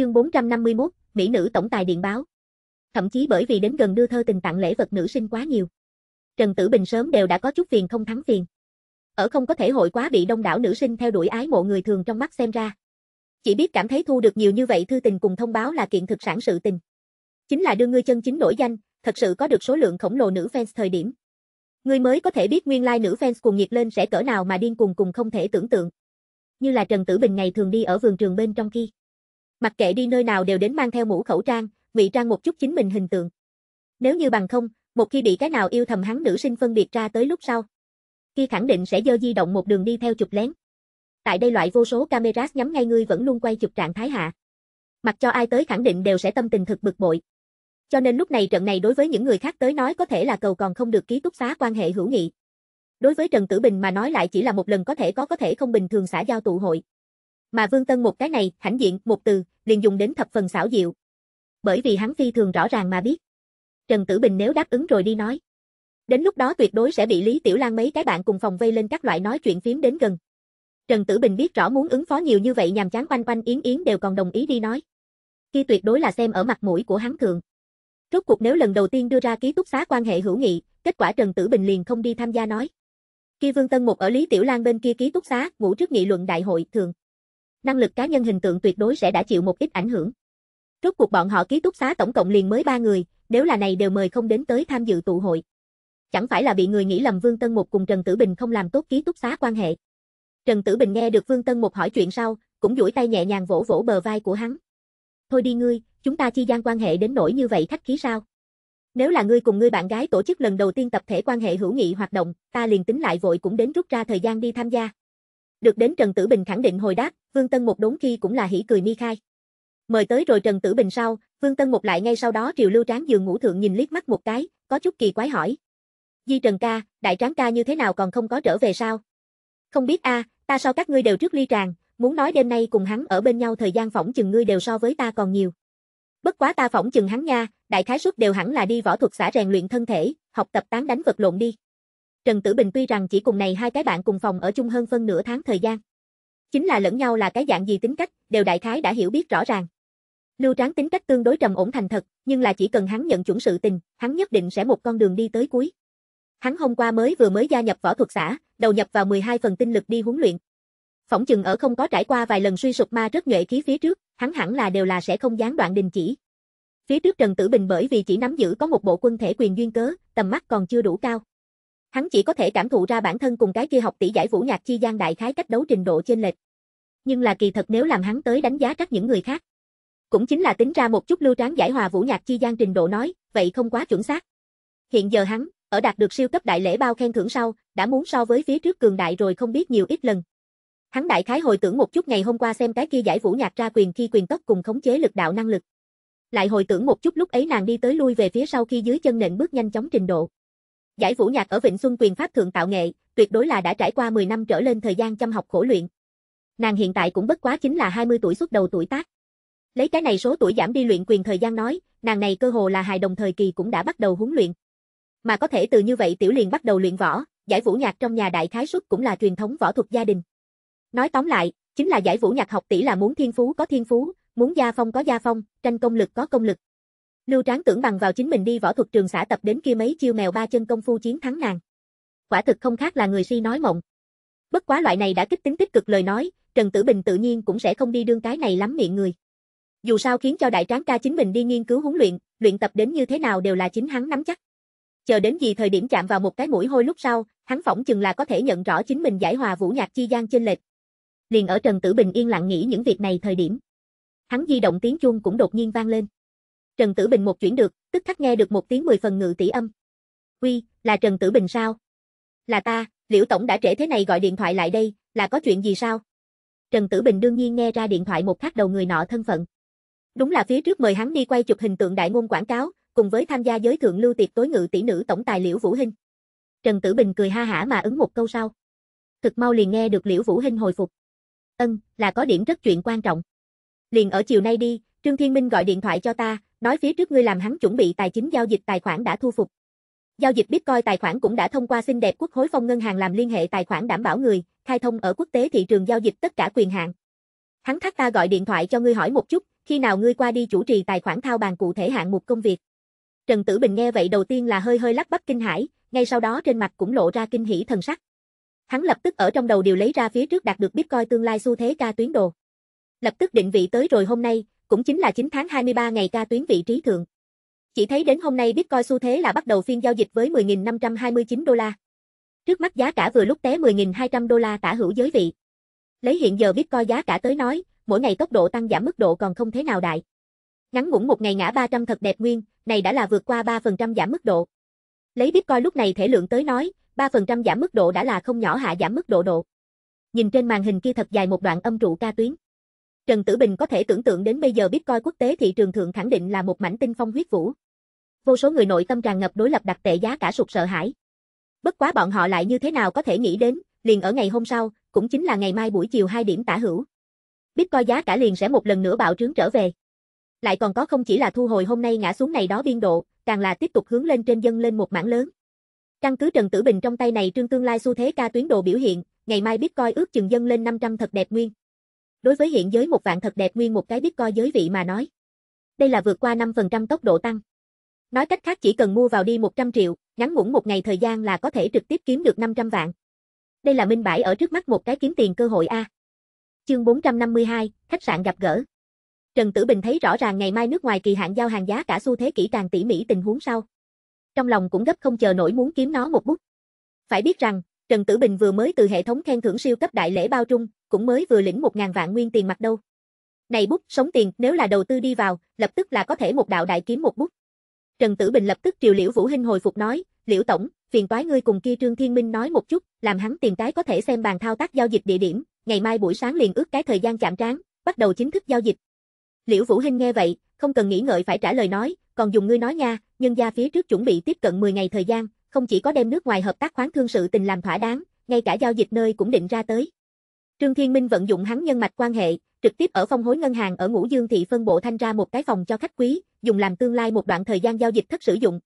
Chương 451, Mỹ nữ tổng tài điện báo. Thậm chí bởi vì đến gần đưa thơ tình tặng lễ vật nữ sinh quá nhiều. Trần Tử Bình sớm đều đã có chút phiền không thắng phiền. Ở không có thể hội quá bị đông đảo nữ sinh theo đuổi ái mộ người thường trong mắt xem ra. Chỉ biết cảm thấy thu được nhiều như vậy thư tình cùng thông báo là kiện thực sản sự tình. Chính là đưa ngươi chân chính nổi danh, thật sự có được số lượng khổng lồ nữ fans thời điểm. Ngươi mới có thể biết nguyên lai like nữ fans cuồng nhiệt lên sẽ cỡ nào mà điên cuồng cùng không thể tưởng tượng. Như là Trần Tử Bình ngày thường đi ở vườn trường bên trong kia. Mặc kệ đi nơi nào đều đến mang theo mũ khẩu trang, ngụy trang một chút chính mình hình tượng. Nếu như bằng không, một khi bị cái nào yêu thầm hắn nữ sinh phân biệt ra tới lúc sau, kia khẳng định sẽ dơ di động một đường đi theo chụp lén. Tại đây loại vô số camera nhắm ngay ngươi vẫn luôn quay chụp trạng thái hạ. Mặc cho ai tới khẳng định đều sẽ tâm tình thực bực bội. Cho nên lúc này trận này đối với những người khác tới nói có thể là cầu còn không được ký túc xá quan hệ hữu nghị. Đối với Trần Tử Bình mà nói lại chỉ là một lần có thể có có thể không bình thường xã giao tụ hội. Mà Vương Tân một cái này, hãnh diện, một từ, liền dùng đến thập phần xảo diệu. Bởi vì hắn phi thường rõ ràng mà biết. Trần Tử Bình nếu đáp ứng rồi đi nói. Đến lúc đó tuyệt đối sẽ bị Lý Tiểu Lan mấy cái bạn cùng phòng vây lên các loại nói chuyện phiếm đến gần. Trần Tử Bình biết rõ muốn ứng phó nhiều như vậy nhằm chán quanh quanh yến yến đều còn đồng ý đi nói. Khi tuyệt đối là xem ở mặt mũi của hắn thường. Rốt cuộc nếu lần đầu tiên đưa ra ký túc xá quan hệ hữu nghị, kết quả Trần Tử Bình liền không đi tham gia nói. Khi Vương Tân Mục ở Lý Tiểu Lan bên kia ký túc xá, ngủ trước nghị luận đại hội thường năng lực cá nhân hình tượng tuyệt đối sẽ đã chịu một ít ảnh hưởng. Rốt cuộc bọn họ ký túc xá tổng cộng liền mới ba người, nếu là này đều mời không đến tới tham dự tụ hội. Chẳng phải là bị người nghĩ lầm Vương Tân Mục cùng Trần Tử Bình không làm tốt ký túc xá quan hệ. Trần Tử Bình nghe được Vương Tân Mục hỏi chuyện sau, cũng duỗi tay nhẹ nhàng vỗ vỗ bờ vai của hắn. Thôi đi ngươi, chúng ta chi gian quan hệ đến nỗi như vậy khách khí sao? Nếu là ngươi cùng ngươi bạn gái tổ chức lần đầu tiên tập thể quan hệ hữu nghị hoạt động, ta liền tính lại vội cũng đến rút ra thời gian đi tham gia. Được đến Trần Tử Bình khẳng định hồi đáp, Vương Tân Một đốn khi cũng là hỉ cười mi khai. Mời tới rồi Trần Tử Bình sau, Vương Tân Một lại ngay sau đó Triều Lưu Tráng giường ngủ thượng nhìn liếc mắt một cái, có chút kỳ quái hỏi. Di Trần ca, đại tráng ca như thế nào còn không có trở về sao? Không biết a, ta sao các ngươi đều trước ly tràng, muốn nói đêm nay cùng hắn ở bên nhau thời gian phỏng chừng ngươi đều so với ta còn nhiều. Bất quá ta phỏng chừng hắn nha, đại khái suất đều hẳn là đi võ thuật xã rèn luyện thân thể, học tập tán đánh vật lộn đi. Trần Tử Bình tuy rằng chỉ cùng này hai cái bạn cùng phòng ở chung hơn phân nửa tháng thời gian. Chính là lẫn nhau là cái dạng gì tính cách, đều đại khái đã hiểu biết rõ ràng. Lưu Tráng tính cách tương đối trầm ổn thành thật, nhưng là chỉ cần hắn nhận chuẩn sự tình, hắn nhất định sẽ một con đường đi tới cuối. Hắn hôm qua mới vừa mới gia nhập võ thuật xã, đầu nhập vào 12 phần tinh lực đi huấn luyện. Phỏng chừng ở không có trải qua vài lần suy sụp ma rất nhuệ khí phía trước, hắn hẳn là đều là sẽ không gián đoạn đình chỉ. Phía trước Trần Tử Bình bởi vì chỉ nắm giữ có một bộ quân thể quyền duyên cớ, tầm mắt còn chưa đủ cao. Hắn chỉ có thể cảm thụ ra bản thân cùng cái kia học tỷ giải vũ nhạc chi gian đại khái cách đấu trình độ trên lệch. Nhưng là kỳ thật nếu làm hắn tới đánh giá các những người khác, cũng chính là tính ra một chút lưu tráng giải hòa vũ nhạc chi gian trình độ nói, vậy không quá chuẩn xác. Hiện giờ hắn, ở đạt được siêu cấp đại lễ bao khen thưởng sau, đã muốn so với phía trước cường đại rồi không biết nhiều ít lần. Hắn đại khái hồi tưởng một chút ngày hôm qua xem cái kia giải vũ nhạc ra quyền khi quyền tốc cùng khống chế lực đạo năng lực. Lại hồi tưởng một chút lúc ấy nàng đi tới lui về phía sau khi dưới chân nện bước nhanh chóng trình độ. Giải vũ nhạc ở Vịnh Xuân quyền pháp thượng tạo nghệ, tuyệt đối là đã trải qua 10 năm trở lên thời gian chăm học khổ luyện. Nàng hiện tại cũng bất quá chính là 20 tuổi xuất đầu tuổi tác. Lấy cái này số tuổi giảm đi luyện quyền thời gian nói, nàng này cơ hồ là hài đồng thời kỳ cũng đã bắt đầu huấn luyện. Mà có thể từ như vậy tiểu liền bắt đầu luyện võ, giải vũ nhạc trong nhà đại khái xuất cũng là truyền thống võ thuật gia đình. Nói tóm lại, chính là giải vũ nhạc học tỷ là muốn thiên phú có thiên phú, muốn gia phong có gia phong, tranh công lực có công lực. Lưu Tráng tưởng bằng vào chính mình đi võ thuật trường xã tập đến kia mấy chiêu mèo ba chân công phu chiến thắng nàng. Quả thực không khác là người si nói mộng. Bất quá loại này đã kích tính tích cực lời nói, Trần Tử Bình tự nhiên cũng sẽ không đi đương cái này lắm miệng người. Dù sao khiến cho đại tráng ca chính mình đi nghiên cứu huấn luyện, luyện tập đến như thế nào đều là chính hắn nắm chắc. Chờ đến gì thời điểm chạm vào một cái mũi hôi lúc sau, hắn phỏng chừng là có thể nhận rõ chính mình giải hòa vũ nhạc chi gian trên lệch. Liền ở Trần Tử Bình yên lặng nghĩ những việc này thời điểm. Hắn di động tiếng chuông cũng đột nhiên vang lên. Trần Tử Bình một chuyển được, tức khắc nghe được một tiếng mười phần ngự tỷ âm. Uy, là Trần Tử Bình sao? Là ta, Liễu Tổng đã trễ thế này gọi điện thoại lại đây, là có chuyện gì sao? Trần Tử Bình đương nhiên nghe ra điện thoại một khắc đầu người nọ thân phận. Đúng là phía trước mời hắn đi quay chụp hình tượng đại ngôn quảng cáo, cùng với tham gia giới thượng lưu tiệc tối ngự tỷ nữ tổng tài Liễu Vũ Hinh. Trần Tử Bình cười ha hả mà ứng một câu sau. Thực mau liền nghe được Liễu Vũ Hinh hồi phục. Ân, là có điểm rất chuyện quan trọng. Liền ở chiều nay đi, Trương Thiên Minh gọi điện thoại cho ta, nói phía trước ngươi làm hắn chuẩn bị tài chính giao dịch tài khoản đã thu phục. Giao dịch Bitcoin tài khoản cũng đã thông qua xinh đẹp quốc hối phong ngân hàng làm liên hệ tài khoản đảm bảo người, khai thông ở quốc tế thị trường giao dịch tất cả quyền hạn. Hắn thắc ta gọi điện thoại cho ngươi hỏi một chút, khi nào ngươi qua đi chủ trì tài khoản thao bàn cụ thể hạng mục công việc. Trần Tử Bình nghe vậy đầu tiên là hơi hơi lắc bắp kinh hãi, ngay sau đó trên mặt cũng lộ ra kinh hỉ thần sắc. Hắn lập tức ở trong đầu điều lấy ra phía trước đạt được Bitcoin tương lai xu thế ca tuyến đồ. Lập tức định vị tới rồi hôm nay, cũng chính là 9 tháng 23 ngày ca tuyến vị trí thượng. Chỉ thấy đến hôm nay Bitcoin xu thế là bắt đầu phiên giao dịch với 10.529 đô la. Trước mắt giá cả vừa lúc té 10.200 đô la tả hữu giới vị. Lấy hiện giờ Bitcoin giá cả tới nói, mỗi ngày tốc độ tăng giảm mức độ còn không thế nào đại. Ngắn ngủn một ngày ngã 300 thật đẹp nguyên, này đã là vượt qua 3% giảm mức độ. Lấy Bitcoin lúc này thể lượng tới nói, 3% giảm mức độ đã là không nhỏ hạ giảm mức độ độ. Nhìn trên màn hình kia thật dài một đoạn âm trụ ca tuyến. Trần Tử Bình có thể tưởng tượng đến bây giờ Bitcoin quốc tế thị trường thượng khẳng định là một mảnh tinh phong huyết vũ. Vô số người nội tâm tràn ngập đối lập đặt tệ giá cả sụt sợ hãi. Bất quá bọn họ lại như thế nào có thể nghĩ đến, liền ở ngày hôm sau, cũng chính là ngày mai buổi chiều 2 điểm tả hữu. Bitcoin giá cả liền sẽ một lần nữa bạo trướng trở về. Lại còn có không chỉ là thu hồi hôm nay ngã xuống này đó biên độ, càng là tiếp tục hướng lên trên dân lên một mảng lớn. Căn cứ Trần Tử Bình trong tay này trương tương lai xu thế ca tuyến đồ biểu hiện, ngày mai Bitcoin ước chừng dân lên 500 thật đẹp nguyên đối với hiện giới một vạn thật đẹp nguyên một cái Bitcoin giới vị mà nói. Đây là vượt qua 5% tốc độ tăng. Nói cách khác chỉ cần mua vào đi 100 triệu, ngắn ngủn một ngày thời gian là có thể trực tiếp kiếm được 500 vạn. Đây là minh bãi ở trước mắt một cái kiếm tiền cơ hội A. Chương 452, khách sạn gặp gỡ. Trần Tử Bình thấy rõ ràng ngày mai nước ngoài kỳ hạn giao hàng giá cả xu thế kỹ càng tỉ mỉ tình huống sau. Trong lòng cũng gấp không chờ nổi muốn kiếm nó một bút. Phải biết rằng, Trần Tử Bình vừa mới từ hệ thống khen thưởng siêu cấp đại lễ bao trung, cũng mới vừa lĩnh một ngàn vạn nguyên tiền mặt đâu. Này bút, sống tiền, nếu là đầu tư đi vào, lập tức là có thể một đạo đại kiếm một bút. Trần Tử Bình lập tức triều Liễu Vũ Hinh hồi phục nói, Liễu Tổng, phiền toái ngươi cùng kia Trương Thiên Minh nói một chút, làm hắn tiền cái có thể xem bàn thao tác giao dịch địa điểm, ngày mai buổi sáng liền ước cái thời gian chạm trán, bắt đầu chính thức giao dịch. Liễu Vũ Hinh nghe vậy, không cần nghĩ ngợi phải trả lời nói, còn dùng ngươi nói nha, nhân gia phía trước chuẩn bị tiếp cận 10 ngày thời gian, không chỉ có đem nước ngoài hợp tác khoáng thương sự tình làm thỏa đáng, ngay cả giao dịch nơi cũng định ra tới. Trương Thiên Minh vận dụng hắn nhân mạch quan hệ, trực tiếp ở phong hối ngân hàng ở Ngũ Dương thị phân bộ thanh ra một cái phòng cho khách quý, dùng làm tương lai một đoạn thời gian giao dịch thất sử dụng.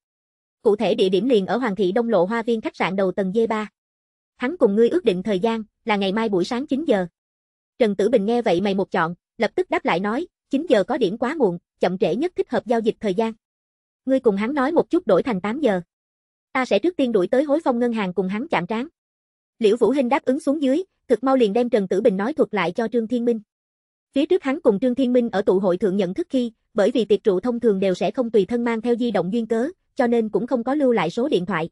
Cụ thể địa điểm liền ở Hoàng thị Đông Lộ Hoa Viên khách sạn đầu tầng D3. Hắn cùng ngươi ước định thời gian là ngày mai buổi sáng 9 giờ. Trần Tử Bình nghe vậy mày một chọn, lập tức đáp lại nói, 9 giờ có điểm quá muộn, chậm trễ nhất thích hợp giao dịch thời gian. Ngươi cùng hắn nói một chút đổi thành 8 giờ. Ta sẽ trước tiên đuổi tới Hối Phong ngân hàng cùng hắn chạm trán. Liễu Vũ Hinh đáp ứng xuống dưới, thực mau liền đem Trần Tử Bình nói thuật lại cho Trương Thiên Minh. Phía trước hắn cùng Trương Thiên Minh ở tụ hội thượng nhận thức khi, bởi vì tiệc rượu thông thường đều sẽ không tùy thân mang theo di động duyên cớ, cho nên cũng không có lưu lại số điện thoại.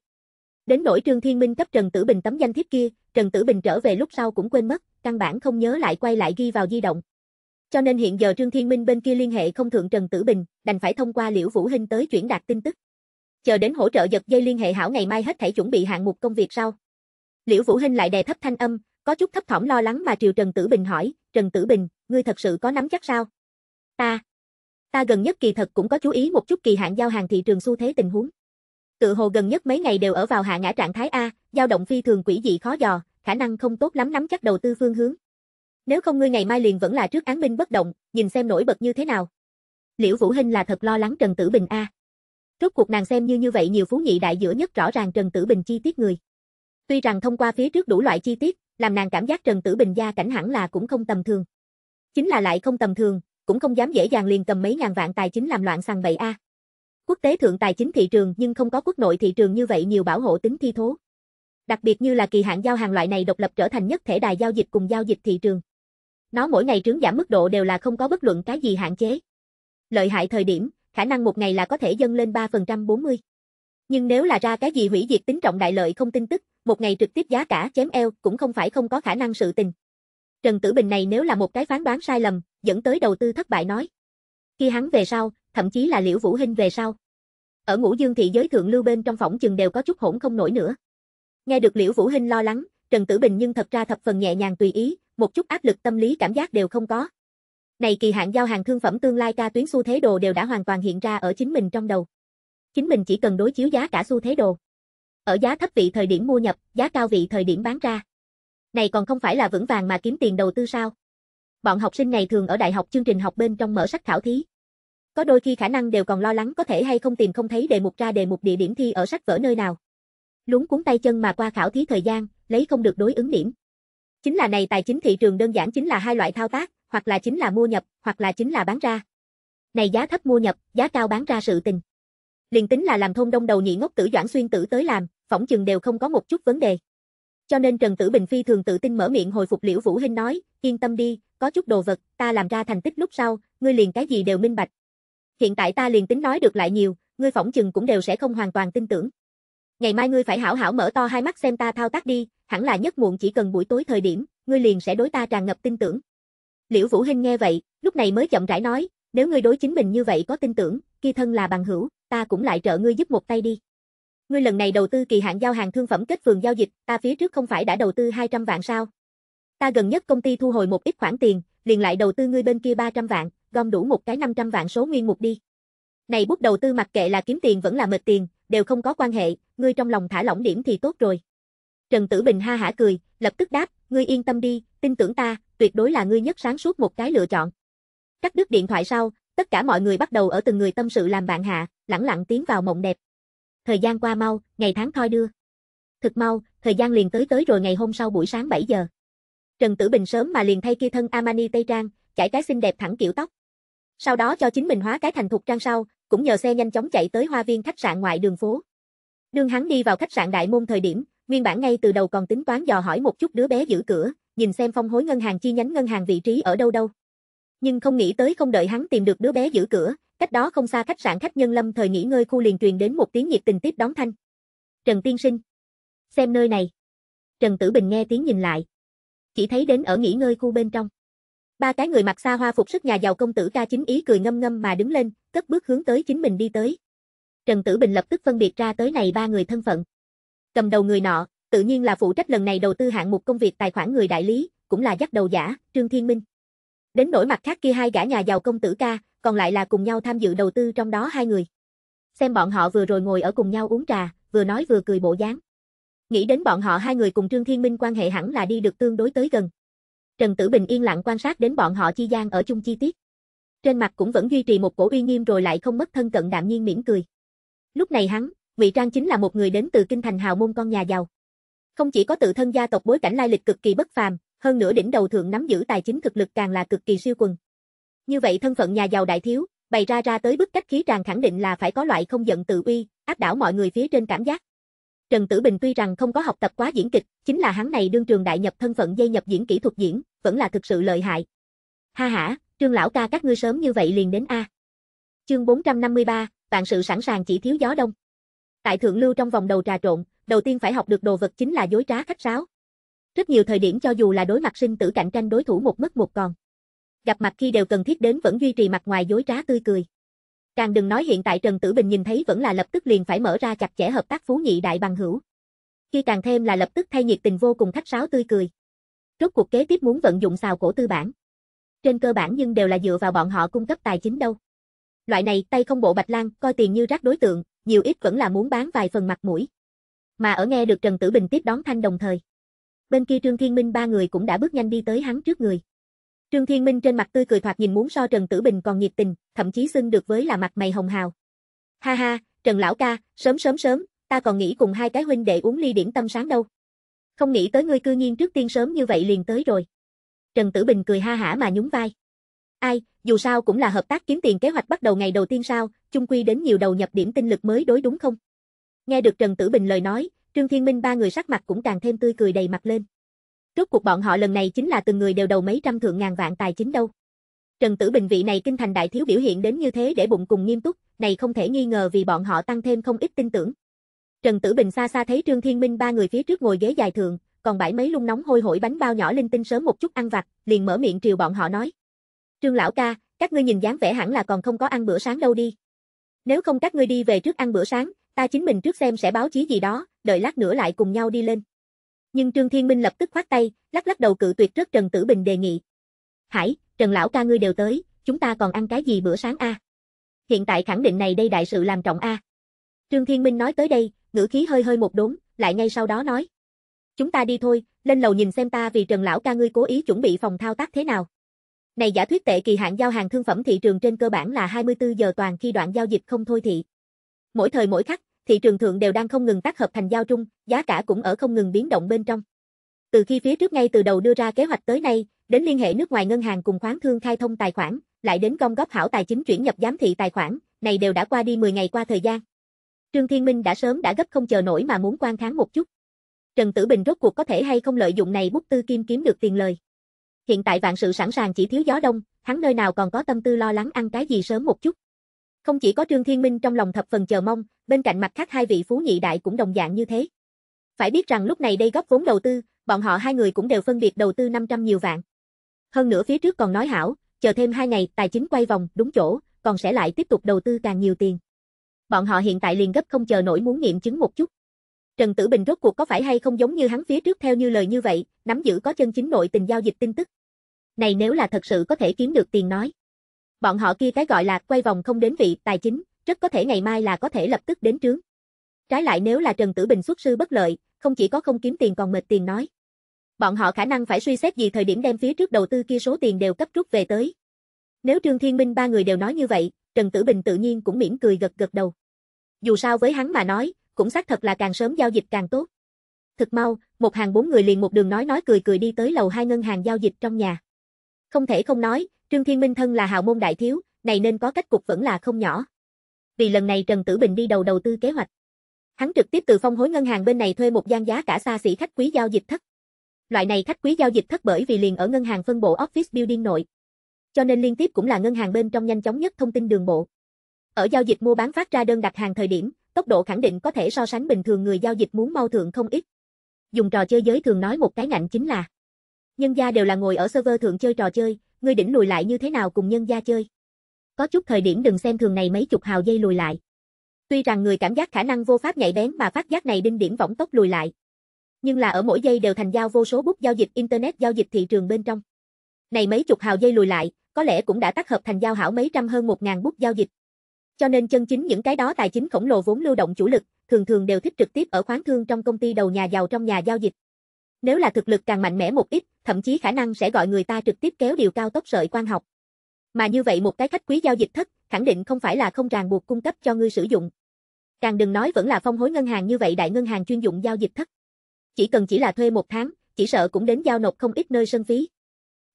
Đến nỗi Trương Thiên Minh cấp Trần Tử Bình tấm danh thiếp kia, Trần Tử Bình trở về lúc sau cũng quên mất, căn bản không nhớ lại quay lại ghi vào di động. Cho nên hiện giờ Trương Thiên Minh bên kia liên hệ không thượng Trần Tử Bình, đành phải thông qua Liễu Vũ Hinh tới chuyển đạt tin tức. Chờ đến hỗ trợ giật dây liên hệ hảo ngày mai hết thảy chuẩn bị hạng mục công việc sau. Liễu Vũ Hinh lại đè thấp thanh âm, có chút thấp thỏm lo lắng mà Triều Trần Tử Bình hỏi, Trần Tử Bình, ngươi thật sự có nắm chắc sao? Ta, ta gần nhất kỳ thật cũng có chú ý một chút kỳ hạn giao hàng thị trường xu thế tình huống. Tự hồ gần nhất mấy ngày đều ở vào hạ ngã trạng thái A, giao động phi thường quỷ dị khó dò, khả năng không tốt lắm nắm chắc đầu tư phương hướng. Nếu không ngươi ngày mai liền vẫn là trước án binh bất động, nhìn xem nổi bật như thế nào. Liễu Vũ Hinh là thật lo lắng Trần Tử Bình A. Rốt cuộc nàng xem như như vậy nhiều phú nhị đại giữa nhất rõ ràng Trần Tử Bình chi tiết người. Tuy rằng thông qua phía trước đủ loại chi tiết, làm nàng cảm giác Trần Tử Bình gia cảnh hẳn là cũng không tầm thường. Chính là lại không tầm thường, cũng không dám dễ dàng liền cầm mấy ngàn vạn tài chính làm loạn sằng bậy a. Quốc tế thượng tài chính thị trường nhưng không có quốc nội thị trường như vậy nhiều bảo hộ tính thi thố. Đặc biệt như là kỳ hạn giao hàng loại này độc lập trở thành nhất thể đài giao dịch cùng giao dịch thị trường. Nó mỗi ngày trướng giảm mức độ đều là không có bất luận cái gì hạn chế. Lợi hại thời điểm, khả năng một ngày là có thể dâng lên 3% 40. Nhưng nếu là ra cái gì hủy diệt tính trọng đại lợi không tin tức, một ngày trực tiếp giá cả chém eo cũng không phải không có khả năng sự tình. Trần Tử Bình này nếu là một cái phán đoán sai lầm, dẫn tới đầu tư thất bại nói. Khi hắn về sau, thậm chí là Liễu Vũ Hinh về sau. Ở Ngũ Dương thị giới thượng lưu bên trong phòng chừng đều có chút hỗn không nổi nữa. Nghe được Liễu Vũ Hinh lo lắng, Trần Tử Bình nhưng thật ra thập phần nhẹ nhàng tùy ý, một chút áp lực tâm lý cảm giác đều không có. Này kỳ hạn giao hàng thương phẩm tương lai ca tuyến xu thế đồ đều đã hoàn toàn hiện ra ở chính mình trong đầu. Chính mình chỉ cần đối chiếu giá cả xu thế đồ. Ở giá thấp vị thời điểm mua nhập, giá cao vị thời điểm bán ra. Này còn không phải là vững vàng mà kiếm tiền đầu tư sao? Bọn học sinh này thường ở đại học chương trình học bên trong mở sách khảo thí. Có đôi khi khả năng đều còn lo lắng có thể hay không tìm không thấy đề mục ra đề mục địa điểm thi ở sách vở nơi nào. Lúng cuốn tay chân mà qua khảo thí thời gian, lấy không được đối ứng điểm. Chính là này tài chính thị trường đơn giản chính là hai loại thao tác, hoặc là chính là mua nhập, hoặc là chính là bán ra. Này giá thấp mua nhập, giá cao bán ra sự tình. Liền tính là làm thôn đông đầu nhị ngốc tử Doãn Xuyên Tử tới làm, phỏng chừng đều không có một chút vấn đề. Cho nên Trần Tử Bình phi thường tự tin mở miệng hồi phục Liễu Vũ Hinh nói, yên tâm đi, có chút đồ vật, ta làm ra thành tích lúc sau, ngươi liền cái gì đều minh bạch. Hiện tại ta liền tính nói được lại nhiều, ngươi phỏng chừng cũng đều sẽ không hoàn toàn tin tưởng. Ngày mai ngươi phải hảo hảo mở to hai mắt xem ta thao tác đi, hẳn là nhất muộn chỉ cần buổi tối thời điểm, ngươi liền sẽ đối ta tràn ngập tin tưởng. Liễu Vũ Hinh nghe vậy, lúc này mới chậm rãi nói, nếu ngươi đối chính mình như vậy có tin tưởng, kia thân là bằng hữu, ta cũng lại trợ ngươi giúp một tay đi. Ngươi lần này đầu tư kỳ hạn giao hàng thương phẩm kết phường giao dịch, ta phía trước không phải đã đầu tư 200 vạn sao? Ta gần nhất công ty thu hồi một ít khoản tiền, liền lại đầu tư ngươi bên kia 300 vạn, gom đủ một cái 500 vạn số nguyên mục đi. Này bút đầu tư mặc kệ là kiếm tiền vẫn là mệt tiền, đều không có quan hệ, ngươi trong lòng thả lỏng điểm thì tốt rồi. Trần Tử Bình ha hả cười, lập tức đáp, ngươi yên tâm đi, tin tưởng ta, tuyệt đối là ngươi nhất sáng suốt một cái lựa chọn. Cắt đứt điện thoại sau, Tất cả mọi người bắt đầu ở từng người tâm sự làm bạn hạ, lẳng lặng tiến vào mộng đẹp. Thời gian qua mau, ngày tháng thoi đưa. Thực mau, thời gian liền tới tới rồi ngày hôm sau buổi sáng 7 giờ. Trần Tử Bình sớm mà liền thay kia thân amani tây trang, chải cái xinh đẹp thẳng kiểu tóc. Sau đó cho chính mình hóa cái thành thục trang sau, cũng nhờ xe nhanh chóng chạy tới hoa viên khách sạn ngoại đường phố. Đường hắn đi vào khách sạn đại môn thời điểm, nguyên bản ngay từ đầu còn tính toán dò hỏi một chút đứa bé giữ cửa, nhìn xem phong hối ngân hàng chi nhánh ngân hàng vị trí ở đâu đâu nhưng không nghĩ tới không đợi hắn tìm được đứa bé giữ cửa, cách đó không xa khách sạn khách nhân lâm thời nghỉ ngơi khu liền truyền đến một tiếng nhiệt tình tiếp đón thanh. Trần Tiên Sinh. Xem nơi này. Trần Tử Bình nghe tiếng nhìn lại. Chỉ thấy đến ở nghỉ ngơi khu bên trong. Ba cái người mặc xa hoa phục sức nhà giàu công tử ca chính ý cười ngâm ngâm mà đứng lên, cất bước hướng tới chính mình đi tới. Trần Tử Bình lập tức phân biệt ra tới này ba người thân phận. Cầm đầu người nọ, tự nhiên là phụ trách lần này đầu tư hạng mục công việc tài khoản người đại lý, cũng là dắt đầu giả, Trương Thiên Minh. Đến nỗi mặt khác kia hai gã nhà giàu công tử ca, còn lại là cùng nhau tham dự đầu tư trong đó hai người. Xem bọn họ vừa rồi ngồi ở cùng nhau uống trà, vừa nói vừa cười bộ dáng. Nghĩ đến bọn họ hai người cùng Trương Thiên Minh quan hệ hẳn là đi được tương đối tới gần. Trần Tử Bình yên lặng quan sát đến bọn họ chi gian ở chung chi tiết. Trên mặt cũng vẫn duy trì một cổ uy nghiêm rồi lại không mất thân cận đạm nhiên mỉm cười. Lúc này hắn, vị Trang chính là một người đến từ kinh thành hào môn con nhà giàu. Không chỉ có tự thân gia tộc bối cảnh lai lịch cực kỳ bất phàm, hơn nữa đỉnh đầu thượng nắm giữ tài chính thực lực càng là cực kỳ siêu quần. Như vậy thân phận nhà giàu đại thiếu, bày ra ra tới bức cách khí tràng khẳng định là phải có loại không giận tự uy, áp đảo mọi người phía trên cảm giác. Trần Tử Bình tuy rằng không có học tập quá diễn kịch, chính là hắn này đương trường đại nhập thân phận dây nhập diễn kỹ thuật diễn, vẫn là thực sự lợi hại. Ha ha, Trương lão ca các ngươi sớm như vậy liền đến a. Chương 453, vạn sự sẵn sàng chỉ thiếu gió đông. Tại thượng lưu trong vòng đầu trà trộn, đầu tiên phải học được đồ vật chính là dối trá khách sáo, rất nhiều thời điểm cho dù là đối mặt sinh tử cạnh tranh đối thủ một mất một còn. Gặp mặt khi đều cần thiết đến vẫn duy trì mặt ngoài dối trá tươi cười. Càng đừng nói hiện tại Trần Tử Bình nhìn thấy vẫn là lập tức liền phải mở ra chặt chẽ hợp tác phú nhị đại bằng hữu. Khi càng thêm là lập tức thay nhiệt tình vô cùng khách sáo tươi cười. Rốt cuộc kế tiếp muốn vận dụng xào cổ tư bản. Trên cơ bản nhưng đều là dựa vào bọn họ cung cấp tài chính đâu. Loại này tay không bộ bạch lan coi tiền như rác đối tượng, nhiều ít vẫn là muốn bán vài phần mặt mũi. Mà ở nghe được Trần Tử Bình tiếp đón thanh đồng thời bên kia Trương Thiên Minh ba người cũng đã bước nhanh đi tới hắn trước người. Trương Thiên Minh trên mặt tươi cười thoạt nhìn muốn so Trần Tử Bình còn nhiệt tình, thậm chí xưng được với là mặt mày hồng hào. Ha ha, Trần lão ca, sớm sớm sớm, ta còn nghĩ cùng hai cái huynh đệ uống ly điểm tâm sáng đâu. Không nghĩ tới ngươi cư nhiên trước tiên sớm như vậy liền tới rồi. Trần Tử Bình cười ha hả mà nhún vai. Ai, dù sao cũng là hợp tác kiếm tiền kế hoạch bắt đầu ngày đầu tiên sao, chung quy đến nhiều đầu nhập điểm tinh lực mới đối đúng không? Nghe được Trần Tử Bình lời nói, Trương Thiên Minh ba người sắc mặt cũng càng thêm tươi cười đầy mặt lên. Rốt cuộc bọn họ lần này chính là từng người đều đầu mấy trăm thượng ngàn vạn tài chính đâu. Trần Tử Bình vị này kinh thành đại thiếu biểu hiện đến như thế để bụng cùng nghiêm túc, này không thể nghi ngờ vì bọn họ tăng thêm không ít tin tưởng. Trần Tử Bình xa xa thấy Trương Thiên Minh ba người phía trước ngồi ghế dài thượng, còn bãi mấy lung nóng hôi hổi bánh bao nhỏ linh tinh sớm một chút ăn vặt, liền mở miệng triều bọn họ nói. Trương lão ca, các ngươi nhìn dáng vẻ hẳn là còn không có ăn bữa sáng đâu đi. Nếu không các ngươi đi về trước ăn bữa sáng, ta chính mình trước xem sẽ báo chí gì đó, đợi lát nữa lại cùng nhau đi lên. Nhưng Trương Thiên Minh lập tức khoát tay, lắc lắc đầu cự tuyệt trước Trần Tử Bình đề nghị. Hải, Trần Lão ca ngươi đều tới, chúng ta còn ăn cái gì bữa sáng a? À? Hiện tại khẳng định này đây đại sự làm trọng a. À? Trương Thiên Minh nói tới đây, ngữ khí hơi hơi một đốn, lại ngay sau đó nói. Chúng ta đi thôi, lên lầu nhìn xem ta vì Trần Lão ca ngươi cố ý chuẩn bị phòng thao tác thế nào. Này giả thuyết tệ kỳ hạn giao hàng thương phẩm thị trường trên cơ bản là 24 giờ toàn khi đoạn giao dịch không thôi thị. Mỗi thời mỗi khắc, thị trường thượng đều đang không ngừng tác hợp thành giao chung, giá cả cũng ở không ngừng biến động bên trong. Từ khi phía trước ngay từ đầu đưa ra kế hoạch tới nay, đến liên hệ nước ngoài ngân hàng cùng khoán thương khai thông tài khoản, lại đến gom góp hảo tài chính chuyển nhập giám thị tài khoản, này đều đã qua đi 10 ngày qua thời gian. Trương Thiên Minh đã sớm đã gấp không chờ nổi mà muốn quan kháng một chút. Trần Tử Bình rốt cuộc có thể hay không lợi dụng này bút tư kim kiếm được tiền lời. Hiện tại vạn sự sẵn sàng chỉ thiếu gió đông, hắn nơi nào còn có tâm tư lo lắng ăn cái gì sớm một chút. Không chỉ có Trương Thiên Minh trong lòng thập phần chờ mong, bên cạnh mặt khác hai vị phú nhị đại cũng đồng dạng như thế. Phải biết rằng lúc này đây góp vốn đầu tư, bọn họ hai người cũng đều phân biệt đầu tư 500 nhiều vạn. Hơn nữa phía trước còn nói hảo, chờ thêm hai ngày tài chính quay vòng đúng chỗ, còn sẽ lại tiếp tục đầu tư càng nhiều tiền. Bọn họ hiện tại liền gấp không chờ nổi muốn nghiệm chứng một chút. Trần Tử Bình rốt cuộc có phải hay không giống như hắn phía trước theo như lời như vậy, nắm giữ có chân chính nội tình giao dịch tin tức. Này nếu là thật sự có thể kiếm được tiền nói. Bọn họ kia cái gọi là quay vòng không đến vị tài chính, rất có thể ngày mai là có thể lập tức đến trướng. Trái lại nếu là Trần Tử Bình xuất sư bất lợi, không chỉ có không kiếm tiền còn mệt tiền nói. Bọn họ khả năng phải suy xét gì thời điểm đem phía trước đầu tư kia số tiền đều cấp rút về tới. Nếu Trương Thiên Minh ba người đều nói như vậy, Trần Tử Bình tự nhiên cũng mỉm cười gật gật đầu. Dù sao với hắn mà nói, cũng xác thật là càng sớm giao dịch càng tốt. Thực mau, một hàng bốn người liền một đường nói nói cười cười đi tới lầu hai ngân hàng giao dịch trong nhà. Không thể không nói, Trương Thiên Minh thân là hào môn đại thiếu, này nên có cách cục vẫn là không nhỏ vì lần này Trần Tử Bình đi đầu đầu tư kế hoạch. Hắn trực tiếp từ phong hối ngân hàng bên này thuê một gian giá cả xa xỉ khách quý giao dịch thất. Loại này khách quý giao dịch thất bởi vì liền ở ngân hàng phân bộ office building nội. Cho nên liên tiếp cũng là ngân hàng bên trong nhanh chóng nhất thông tin đường bộ. Ở giao dịch mua bán phát ra đơn đặt hàng thời điểm, tốc độ khẳng định có thể so sánh bình thường người giao dịch muốn mau thượng không ít. Dùng trò chơi giới thường nói một cái ngạnh chính là Nhân gia đều là ngồi ở server thượng chơi trò chơi, người đỉnh lùi lại như thế nào cùng nhân gia chơi có chút thời điểm đừng xem thường này mấy chục hào dây lùi lại. Tuy rằng người cảm giác khả năng vô pháp nhạy bén mà phát giác này đinh điểm võng tốc lùi lại. Nhưng là ở mỗi giây đều thành giao vô số bút giao dịch internet giao dịch thị trường bên trong. Này mấy chục hào dây lùi lại, có lẽ cũng đã tác hợp thành giao hảo mấy trăm hơn một ngàn bút giao dịch. Cho nên chân chính những cái đó tài chính khổng lồ vốn lưu động chủ lực, thường thường đều thích trực tiếp ở khoáng thương trong công ty đầu nhà giàu trong nhà giao dịch. Nếu là thực lực càng mạnh mẽ một ít, thậm chí khả năng sẽ gọi người ta trực tiếp kéo điều cao tốc sợi quan học. Mà như vậy một cái khách quý giao dịch thất, khẳng định không phải là không ràng buộc cung cấp cho ngươi sử dụng. Càng đừng nói vẫn là phong hối ngân hàng như vậy đại ngân hàng chuyên dụng giao dịch thất. Chỉ cần chỉ là thuê một tháng, chỉ sợ cũng đến giao nộp không ít nơi sân phí.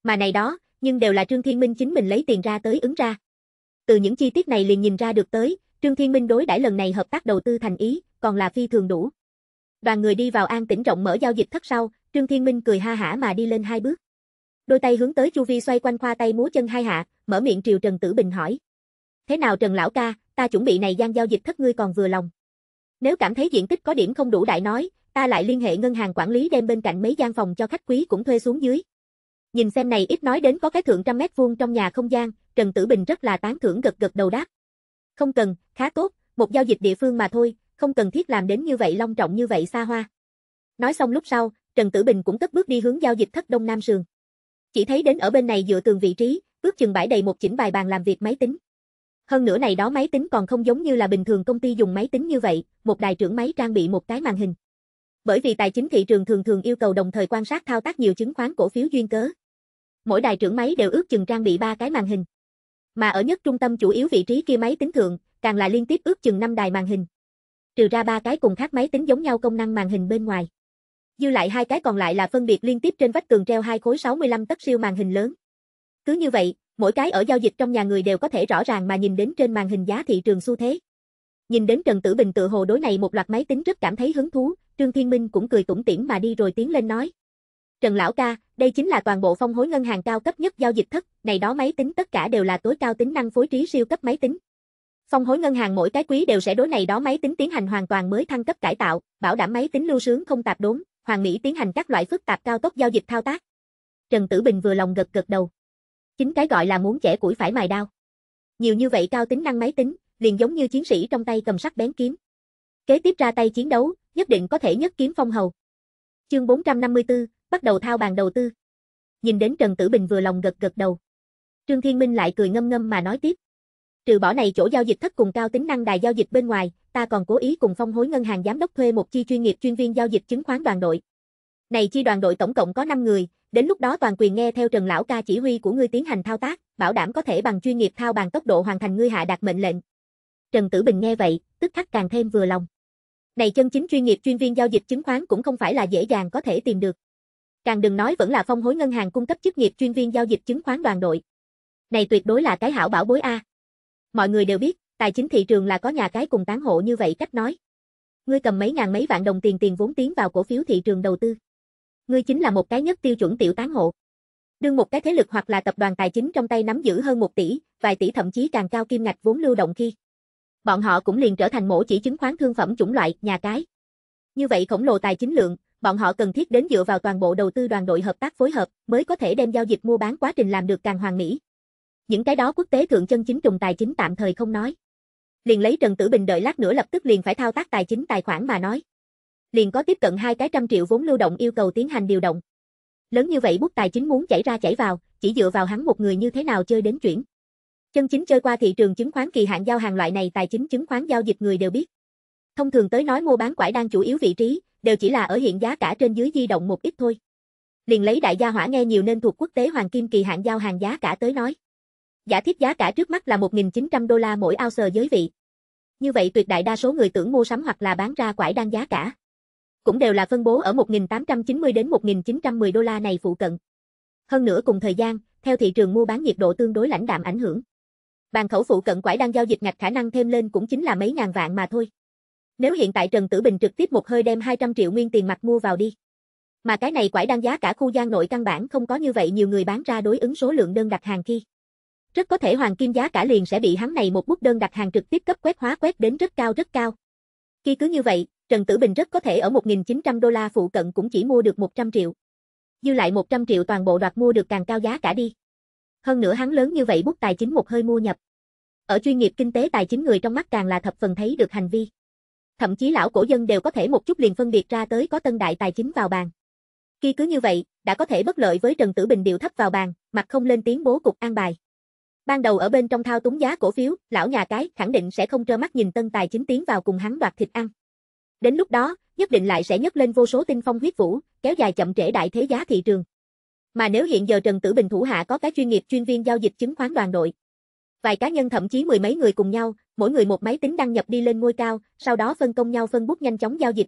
Mà này đó, nhưng đều là Trương Thiên Minh chính mình lấy tiền ra tới ứng ra. Từ những chi tiết này liền nhìn ra được tới, Trương Thiên Minh đối đãi lần này hợp tác đầu tư thành ý, còn là phi thường đủ. Đoàn người đi vào an tĩnh rộng mở giao dịch thất sau, Trương Thiên Minh cười ha hả mà đi lên hai bước. Đôi tay hướng tới chu vi xoay quanh khoa tay múa chân hai hạ, mở miệng triều Trần Tử Bình hỏi. Thế nào Trần Lão Ca, ta chuẩn bị này gian giao dịch thất ngươi còn vừa lòng. Nếu cảm thấy diện tích có điểm không đủ đại nói, ta lại liên hệ ngân hàng quản lý đem bên cạnh mấy gian phòng cho khách quý cũng thuê xuống dưới. Nhìn xem này ít nói đến có cái thượng trăm mét vuông trong nhà không gian, Trần Tử Bình rất là tán thưởng gật gật đầu đáp. Không cần, khá tốt, một giao dịch địa phương mà thôi, không cần thiết làm đến như vậy long trọng như vậy xa hoa. Nói xong lúc sau, Trần Tử Bình cũng cất bước đi hướng giao dịch thất đông nam sườn. Chỉ thấy đến ở bên này dựa tường vị trí, ước chừng bãi đầy một chỉnh bài bàn làm việc máy tính. Hơn nữa này đó máy tính còn không giống như là bình thường công ty dùng máy tính như vậy, một đài trưởng máy trang bị một cái màn hình. Bởi vì tài chính thị trường thường thường yêu cầu đồng thời quan sát thao tác nhiều chứng khoán cổ phiếu duyên cớ. Mỗi đài trưởng máy đều ước chừng trang bị ba cái màn hình. Mà ở nhất trung tâm chủ yếu vị trí kia máy tính thượng, càng là liên tiếp ước chừng năm đài màn hình. Trừ ra ba cái cùng khác máy tính giống nhau công năng màn hình bên ngoài. Dư lại hai cái còn lại là phân biệt liên tiếp trên vách tường treo hai khối 65 tấc siêu màn hình lớn. Cứ như vậy, mỗi cái ở giao dịch trong nhà người đều có thể rõ ràng mà nhìn đến trên màn hình giá thị trường xu thế. Nhìn đến Trần Tử Bình tự hồ đối này một loạt máy tính rất cảm thấy hứng thú, Trương Thiên Minh cũng cười tủm tỉm mà đi rồi tiến lên nói. Trần Lão Ca, đây chính là toàn bộ phong hối ngân hàng cao cấp nhất giao dịch thất, này đó máy tính tất cả đều là tối cao tính năng phối trí siêu cấp máy tính. Phong hối ngân hàng mỗi cái quý đều sẽ đối này đó máy tính tiến hành hoàn toàn mới thăng cấp cải tạo, bảo đảm máy tính lưu sướng không tạp đốn, hoàn mỹ tiến hành các loại phức tạp cao tốc giao dịch thao tác. Trần Tử Bình vừa lòng gật gật đầu. Chính cái gọi là muốn trẻ củi phải mài đao. Nhiều như vậy cao tính năng máy tính, liền giống như chiến sĩ trong tay cầm sắc bén kiếm. Kế tiếp ra tay chiến đấu, nhất định có thể nhất kiếm phong hầu. Chương 454, bắt đầu thao bàn đầu tư. Nhìn đến Trần Tử Bình vừa lòng gật gật đầu. Trương Thiên Minh lại cười ngâm ngâm mà nói tiếp. Trừ bỏ này chỗ giao dịch thất cùng cao tính năng đài giao dịch bên ngoài, ta còn cố ý cùng phong hối ngân hàng giám đốc thuê một chi chuyên nghiệp chuyên viên giao dịch chứng khoán đoàn đội. Này chi đoàn đội tổng cộng có 5 người, đến lúc đó toàn quyền nghe theo Trần lão ca chỉ huy của ngươi tiến hành thao tác, bảo đảm có thể bằng chuyên nghiệp thao bằng tốc độ hoàn thành ngươi hạ đạt mệnh lệnh. Trần Tử Bình nghe vậy, tức khắc càng thêm vừa lòng. Này chân chính chuyên nghiệp chuyên viên giao dịch chứng khoán cũng không phải là dễ dàng có thể tìm được. Càng đừng nói vẫn là phong hối ngân hàng cung cấp chức nghiệp chuyên viên giao dịch chứng khoán đoàn đội. Này tuyệt đối là cái hảo bảo bối a. Mọi người đều biết, tài chính thị trường là có nhà cái cùng tán hộ như vậy cách nói. Ngươi cầm mấy ngàn mấy vạn đồng tiền tiền vốn tiến vào cổ phiếu thị trường đầu tư. Ngươi chính là một cái nhất tiêu chuẩn tiểu tán hộ. Đương một cái thế lực hoặc là tập đoàn tài chính trong tay nắm giữ hơn một tỷ, vài tỷ thậm chí càng cao kim ngạch vốn lưu động khi. Bọn họ cũng liền trở thành mổ chỉ chứng khoán thương phẩm chủng loại, nhà cái. Như vậy khổng lồ tài chính lượng, bọn họ cần thiết đến dựa vào toàn bộ đầu tư đoàn đội hợp tác phối hợp mới có thể đem giao dịch mua bán quá trình làm được càng hoàn mỹ. Những cái đó quốc tế thượng chân chính trùng tài chính tạm thời không nói. Liền lấy Trần Tử Bình đợi lát nữa lập tức liền phải thao tác tài chính tài khoản mà nói liền có tiếp cận hai cái trăm triệu vốn lưu động yêu cầu tiến hành điều động. Lớn như vậy bút tài chính muốn chảy ra chảy vào, chỉ dựa vào hắn một người như thế nào chơi đến chuyển. Chân chính chơi qua thị trường chứng khoán kỳ hạn giao hàng loại này tài chính chứng khoán giao dịch người đều biết. Thông thường tới nói mua bán quải đang chủ yếu vị trí, đều chỉ là ở hiện giá cả trên dưới di động một ít thôi. Liền lấy đại gia hỏa nghe nhiều nên thuộc quốc tế hoàng kim kỳ hạn giao hàng giá cả tới nói. Giả thiết giá cả trước mắt là 1.900 đô la mỗi ounce giới vị. Như vậy tuyệt đại đa số người tưởng mua sắm hoặc là bán ra quải đang giá cả cũng đều là phân bố ở 1.890 đến 1.910 đô la này phụ cận. Hơn nữa cùng thời gian, theo thị trường mua bán nhiệt độ tương đối lãnh đạm ảnh hưởng. Bàn khẩu phụ cận quải đang giao dịch ngạch khả năng thêm lên cũng chính là mấy ngàn vạn mà thôi. Nếu hiện tại Trần Tử Bình trực tiếp một hơi đem 200 triệu nguyên tiền mặt mua vào đi. Mà cái này quải đang giá cả khu gian nội căn bản không có như vậy nhiều người bán ra đối ứng số lượng đơn đặt hàng khi. Rất có thể hoàng kim giá cả liền sẽ bị hắn này một bút đơn đặt hàng trực tiếp cấp quét hóa quét đến rất cao rất cao. Khi cứ như vậy, Trần Tử Bình rất có thể ở 1.900 đô la phụ cận cũng chỉ mua được 100 triệu. Dư lại 100 triệu toàn bộ đoạt mua được càng cao giá cả đi. Hơn nữa hắn lớn như vậy bút tài chính một hơi mua nhập. Ở chuyên nghiệp kinh tế tài chính người trong mắt càng là thập phần thấy được hành vi. Thậm chí lão cổ dân đều có thể một chút liền phân biệt ra tới có tân đại tài chính vào bàn. Khi cứ như vậy, đã có thể bất lợi với Trần Tử Bình điều thấp vào bàn, mặt không lên tiếng bố cục an bài. Ban đầu ở bên trong thao túng giá cổ phiếu, lão nhà cái khẳng định sẽ không trơ mắt nhìn tân tài chính tiến vào cùng hắn đoạt thịt ăn. Đến lúc đó, nhất định lại sẽ nhấc lên vô số tinh phong huyết vũ, kéo dài chậm trễ đại thế giá thị trường. Mà nếu hiện giờ Trần Tử Bình thủ hạ có cái chuyên nghiệp chuyên viên giao dịch chứng khoán đoàn đội, vài cá nhân thậm chí mười mấy người cùng nhau, mỗi người một máy tính đăng nhập đi lên ngôi cao, sau đó phân công nhau phân bút nhanh chóng giao dịch.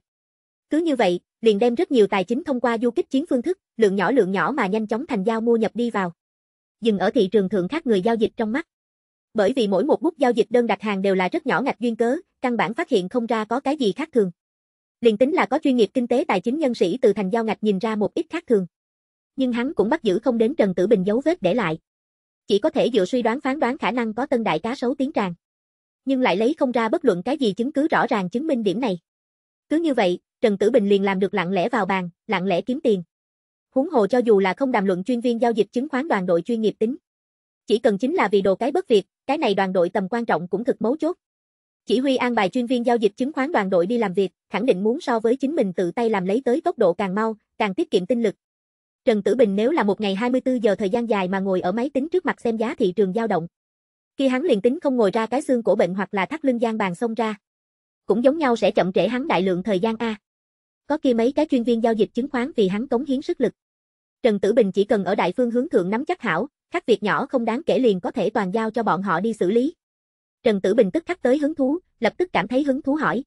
Cứ như vậy, liền đem rất nhiều tài chính thông qua du kích chiến phương thức, lượng nhỏ lượng nhỏ mà nhanh chóng thành giao mua nhập đi vào. Dừng ở thị trường thượng khác người giao dịch trong mắt. Bởi vì mỗi một bút giao dịch đơn đặt hàng đều là rất nhỏ ngạch duyên cớ, căn bản phát hiện không ra có cái gì khác thường. Liền tính là có chuyên nghiệp kinh tế tài chính nhân sĩ từ thành giao ngạch nhìn ra một ít khác thường. Nhưng hắn cũng bắt giữ không đến Trần Tử Bình dấu vết để lại. Chỉ có thể dựa suy đoán phán đoán khả năng có tân đại cá sấu tiến tràn. Nhưng lại lấy không ra bất luận cái gì chứng cứ rõ ràng chứng minh điểm này. Cứ như vậy, Trần Tử Bình liền làm được lặng lẽ vào bàn, lặng lẽ kiếm tiền. Huống hồ cho dù là không đàm luận chuyên viên giao dịch chứng khoán đoàn đội chuyên nghiệp tính. Chỉ cần chính là vì đồ cái bất việt cái này đoàn đội tầm quan trọng cũng thực mấu chốt. Chỉ huy an bài chuyên viên giao dịch chứng khoán đoàn đội đi làm việc, khẳng định muốn so với chính mình tự tay làm lấy tới tốc độ càng mau, càng tiết kiệm tinh lực. Trần Tử Bình nếu là một ngày 24 giờ thời gian dài mà ngồi ở máy tính trước mặt xem giá thị trường dao động, khi hắn liền tính không ngồi ra cái xương cổ bệnh hoặc là thắt lưng gian bàn xông ra, cũng giống nhau sẽ chậm trễ hắn đại lượng thời gian a. Có kia mấy cái chuyên viên giao dịch chứng khoán vì hắn cống hiến sức lực. Trần Tử Bình chỉ cần ở đại phương hướng thượng nắm chắc hảo, các việc nhỏ không đáng kể liền có thể toàn giao cho bọn họ đi xử lý. Trần Tử Bình tức khắc tới hứng thú, lập tức cảm thấy hứng thú hỏi.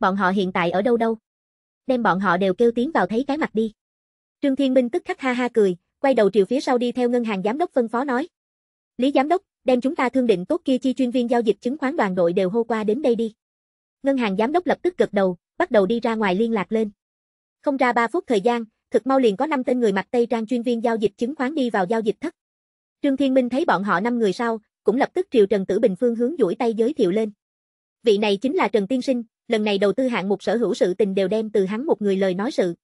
Bọn họ hiện tại ở đâu đâu? Đem bọn họ đều kêu tiếng vào thấy cái mặt đi. Trương Thiên Minh tức khắc ha ha cười, quay đầu triệu phía sau đi theo ngân hàng giám đốc phân phó nói. Lý giám đốc, đem chúng ta thương định tốt kia chi chuyên viên giao dịch chứng khoán đoàn đội đều hô qua đến đây đi. Ngân hàng giám đốc lập tức gật đầu, bắt đầu đi ra ngoài liên lạc lên. Không ra 3 phút thời gian, thực mau liền có 5 tên người mặc tây trang chuyên viên giao dịch chứng khoán đi vào giao dịch thất. Trương Thiên Minh thấy bọn họ 5 người sau, cũng lập tức triều Trần Tử Bình Phương hướng duỗi tay giới thiệu lên. Vị này chính là Trần Tiên Sinh, lần này đầu tư hạng mục sở hữu sự tình đều đem từ hắn một người lời nói sự.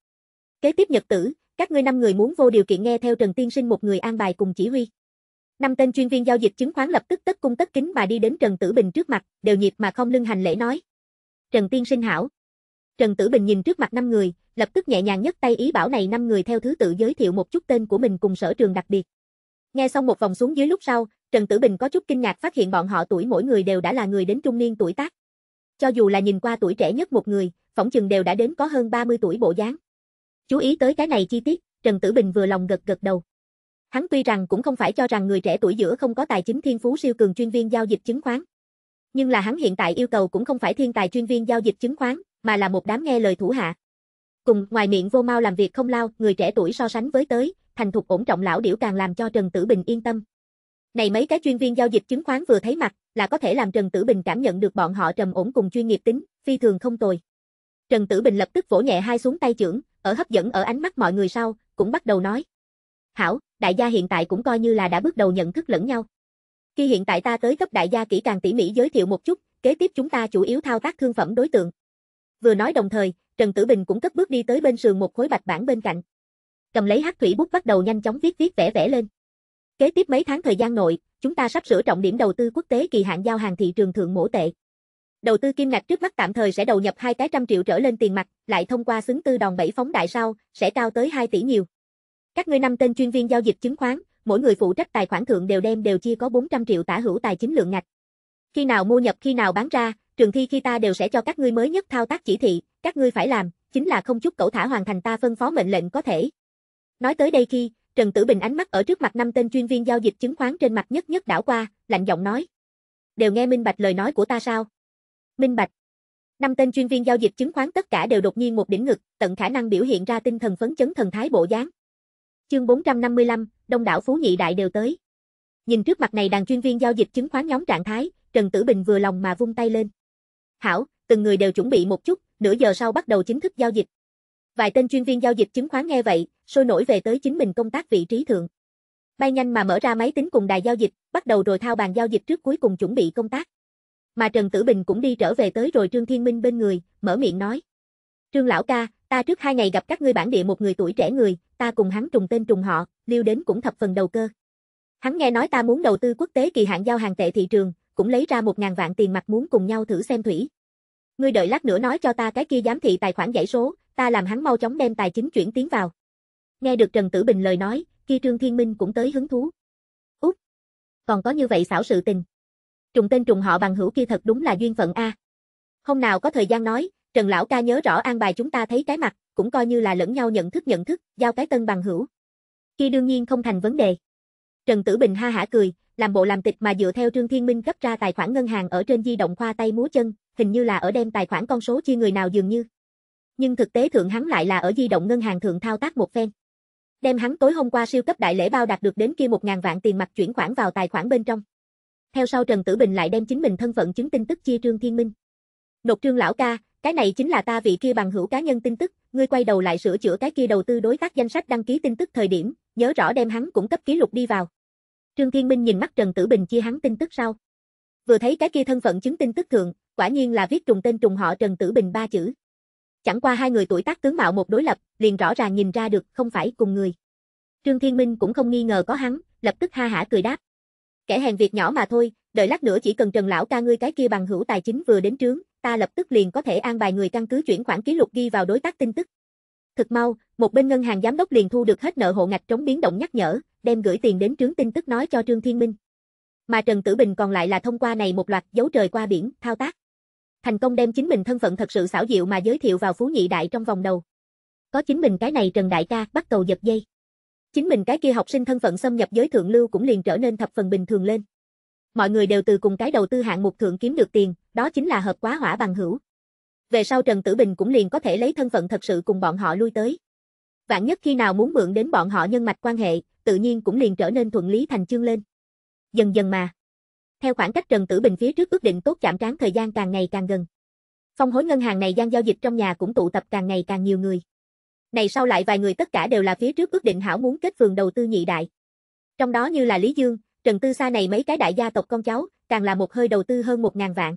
Kế tiếp nhật tử, các ngươi năm người muốn vô điều kiện nghe theo Trần Tiên Sinh một người an bài cùng chỉ huy. Năm tên chuyên viên giao dịch chứng khoán lập tức tất cung tất kính mà đi đến Trần Tử Bình trước mặt, đều nhiệt mà không lưng hành lễ nói. Trần Tiên Sinh hảo. Trần Tử Bình nhìn trước mặt năm người, lập tức nhẹ nhàng nhất tay ý bảo này năm người theo thứ tự giới thiệu một chút tên của mình cùng sở trường đặc biệt. Nghe xong một vòng xuống dưới lúc sau, Trần Tử Bình có chút kinh ngạc phát hiện bọn họ tuổi mỗi người đều đã là người đến trung niên tuổi tác. Cho dù là nhìn qua tuổi trẻ nhất một người, phỏng chừng đều đã đến có hơn 30 tuổi bộ dáng. Chú ý tới cái này chi tiết, Trần Tử Bình vừa lòng gật gật đầu. Hắn tuy rằng cũng không phải cho rằng người trẻ tuổi giữa không có tài chính thiên phú siêu cường chuyên viên giao dịch chứng khoán. Nhưng là hắn hiện tại yêu cầu cũng không phải thiên tài chuyên viên giao dịch chứng khoán, mà là một đám nghe lời thủ hạ. Cùng ngoài miệng vô mau làm việc không lao, người trẻ tuổi so sánh với tới, thành thục ổn trọng lão điểu càng làm cho Trần Tử Bình yên tâm. Này mấy cái chuyên viên giao dịch chứng khoán vừa thấy mặt, là có thể làm Trần Tử Bình cảm nhận được bọn họ trầm ổn cùng chuyên nghiệp tính, phi thường không tồi. Trần Tử Bình lập tức vỗ nhẹ hai xuống tay trưởng, ở hấp dẫn ở ánh mắt mọi người sau, cũng bắt đầu nói. Hảo, đại gia hiện tại cũng coi như là đã bước đầu nhận thức lẫn nhau. Khi hiện tại ta tới cấp đại gia kỹ càng tỉ mỉ giới thiệu một chút, kế tiếp chúng ta chủ yếu thao tác thương phẩm đối tượng. Vừa nói đồng thời, Trần Tử Bình cũng cất bước đi tới bên sườn một khối bạch bản bên cạnh. Cầm lấy hắc thủy bút bắt đầu nhanh chóng viết viết vẽ vẽ lên. Kế tiếp mấy tháng thời gian nội, chúng ta sắp sửa trọng điểm đầu tư quốc tế kỳ hạn giao hàng thị trường thượng mổ tệ. Đầu tư kim ngạch trước mắt tạm thời sẽ đầu nhập hai cái trăm triệu trở lên tiền mặt, lại thông qua xứng tư đòn bẩy phóng đại sau, sẽ cao tới 2 tỷ nhiều. Các ngươi năm tên chuyên viên giao dịch chứng khoán, mỗi người phụ trách tài khoản thượng đều đem đều chia có 400 triệu tả hữu tài chính lượng ngạch. Khi nào mua nhập khi nào bán ra, trường thi khi ta đều sẽ cho các ngươi mới nhất thao tác chỉ thị, các ngươi phải làm, chính là không chút cẩu thả hoàn thành ta phân phó mệnh lệnh có thể. Nói tới đây khi, Trần Tử Bình ánh mắt ở trước mặt năm tên chuyên viên giao dịch chứng khoán trên mặt nhất nhất đảo qua, lạnh giọng nói. Đều nghe minh bạch lời nói của ta sao? Minh bạch. Năm tên chuyên viên giao dịch chứng khoán tất cả đều đột nhiên một đỉnh ngực, tận khả năng biểu hiện ra tinh thần phấn chấn thần thái bộ dáng. Chương 455, đông đảo phú nhị đại đều tới. Nhìn trước mặt này đàn chuyên viên giao dịch chứng khoán nhóm trạng thái, Trần Tử Bình vừa lòng mà vung tay lên. Hảo, từng người đều chuẩn bị một chút, nửa giờ sau bắt đầu chính thức giao dịch. Vài tên chuyên viên giao dịch chứng khoán nghe vậy, sôi nổi về tới chính mình công tác vị trí thượng. Bay nhanh mà mở ra máy tính cùng đài giao dịch, bắt đầu rồi thao bàn giao dịch trước cuối cùng chuẩn bị công tác. Mà Trần Tử Bình cũng đi trở về tới rồi Trương Thiên Minh bên người, mở miệng nói. Trương lão ca, ta trước hai ngày gặp các ngươi bản địa một người tuổi trẻ người, ta cùng hắn trùng tên trùng họ, liêu đến cũng thập phần đầu cơ. Hắn nghe nói ta muốn đầu tư quốc tế kỳ hạn giao hàng tệ thị trường, cũng lấy ra một ngàn vạn tiền mặt muốn cùng nhau thử xem thủy. Ngươi đợi lát nữa nói cho ta cái kia giám thị tài khoản giải số, ta làm hắn mau chóng đem tài chính chuyển tiến vào. Nghe được Trần Tử Bình lời nói, kia Trương Thiên Minh cũng tới hứng thú. Úc! Còn có như vậy xảo sự tình. Trùng tên trùng họ bằng hữu kia thật đúng là duyên phận A. Hôm nào có thời gian nói, Trần Lão ca nhớ rõ an bài chúng ta thấy cái mặt, cũng coi như là lẫn nhau nhận thức nhận thức, giao cái tân bằng hữu. khi đương nhiên không thành vấn đề. Trần Tử Bình ha hả cười, làm bộ làm tịch mà dựa theo Trương Thiên Minh cấp ra tài khoản ngân hàng ở trên di động khoa tay múa chân, hình như là ở đem tài khoản con số chia người nào dường như nhưng thực tế thượng hắn lại là ở di động ngân hàng thượng thao tác một phen. Đem hắn tối hôm qua siêu cấp đại lễ bao đạt được đến kia một ngàn vạn tiền mặt chuyển khoản vào tài khoản bên trong. Theo sau Trần Tử Bình lại đem chính mình thân phận chứng tin tức chia Trương Thiên Minh. nột Trương lão ca, cái này chính là ta vị kia bằng hữu cá nhân tin tức, ngươi quay đầu lại sửa chữa cái kia đầu tư đối tác danh sách đăng ký tin tức thời điểm, nhớ rõ đem hắn cũng cấp ký lục đi vào. Trương Thiên Minh nhìn mắt Trần Tử Bình chia hắn tin tức sau. Vừa thấy cái kia thân phận chứng tin tức thượng, quả nhiên là viết trùng tên trùng họ Trần Tử Bình ba chữ. Chẳng qua hai người tuổi tác tướng mạo một đối lập, liền rõ ràng nhìn ra được không phải cùng người. Trương Thiên Minh cũng không nghi ngờ có hắn, lập tức ha hả cười đáp. Kẻ hèn việc nhỏ mà thôi, đợi lát nữa chỉ cần Trần lão ca ngươi cái kia bằng hữu tài chính vừa đến trướng, ta lập tức liền có thể an bài người căn cứ chuyển khoản ký lục ghi vào đối tác tin tức. Thực mau, một bên ngân hàng giám đốc liền thu được hết nợ hộ ngạch chống biến động nhắc nhở, đem gửi tiền đến trướng tin tức nói cho Trương Thiên Minh. Mà Trần Tử Bình còn lại là thông qua này một loạt dấu trời qua biển, thao tác thành công đem chính mình thân phận thật sự xảo diệu mà giới thiệu vào phú nhị đại trong vòng đầu. Có chính mình cái này Trần Đại ca bắt cầu giật dây. Chính mình cái kia học sinh thân phận xâm nhập giới thượng lưu cũng liền trở nên thập phần bình thường lên. Mọi người đều từ cùng cái đầu tư hạng mục thượng kiếm được tiền, đó chính là hợp quá hỏa bằng hữu. Về sau Trần Tử Bình cũng liền có thể lấy thân phận thật sự cùng bọn họ lui tới. Vạn nhất khi nào muốn mượn đến bọn họ nhân mạch quan hệ, tự nhiên cũng liền trở nên thuận lý thành chương lên. Dần dần mà, theo khoảng cách Trần Tử Bình phía trước ước định tốt chạm trán thời gian càng ngày càng gần. Phong hối ngân hàng này gian giao dịch trong nhà cũng tụ tập càng ngày càng nhiều người. Này sau lại vài người tất cả đều là phía trước ước định hảo muốn kết phường đầu tư nhị đại. Trong đó như là Lý Dương, Trần Tư Sa này mấy cái đại gia tộc con cháu, càng là một hơi đầu tư hơn 1.000 vạn.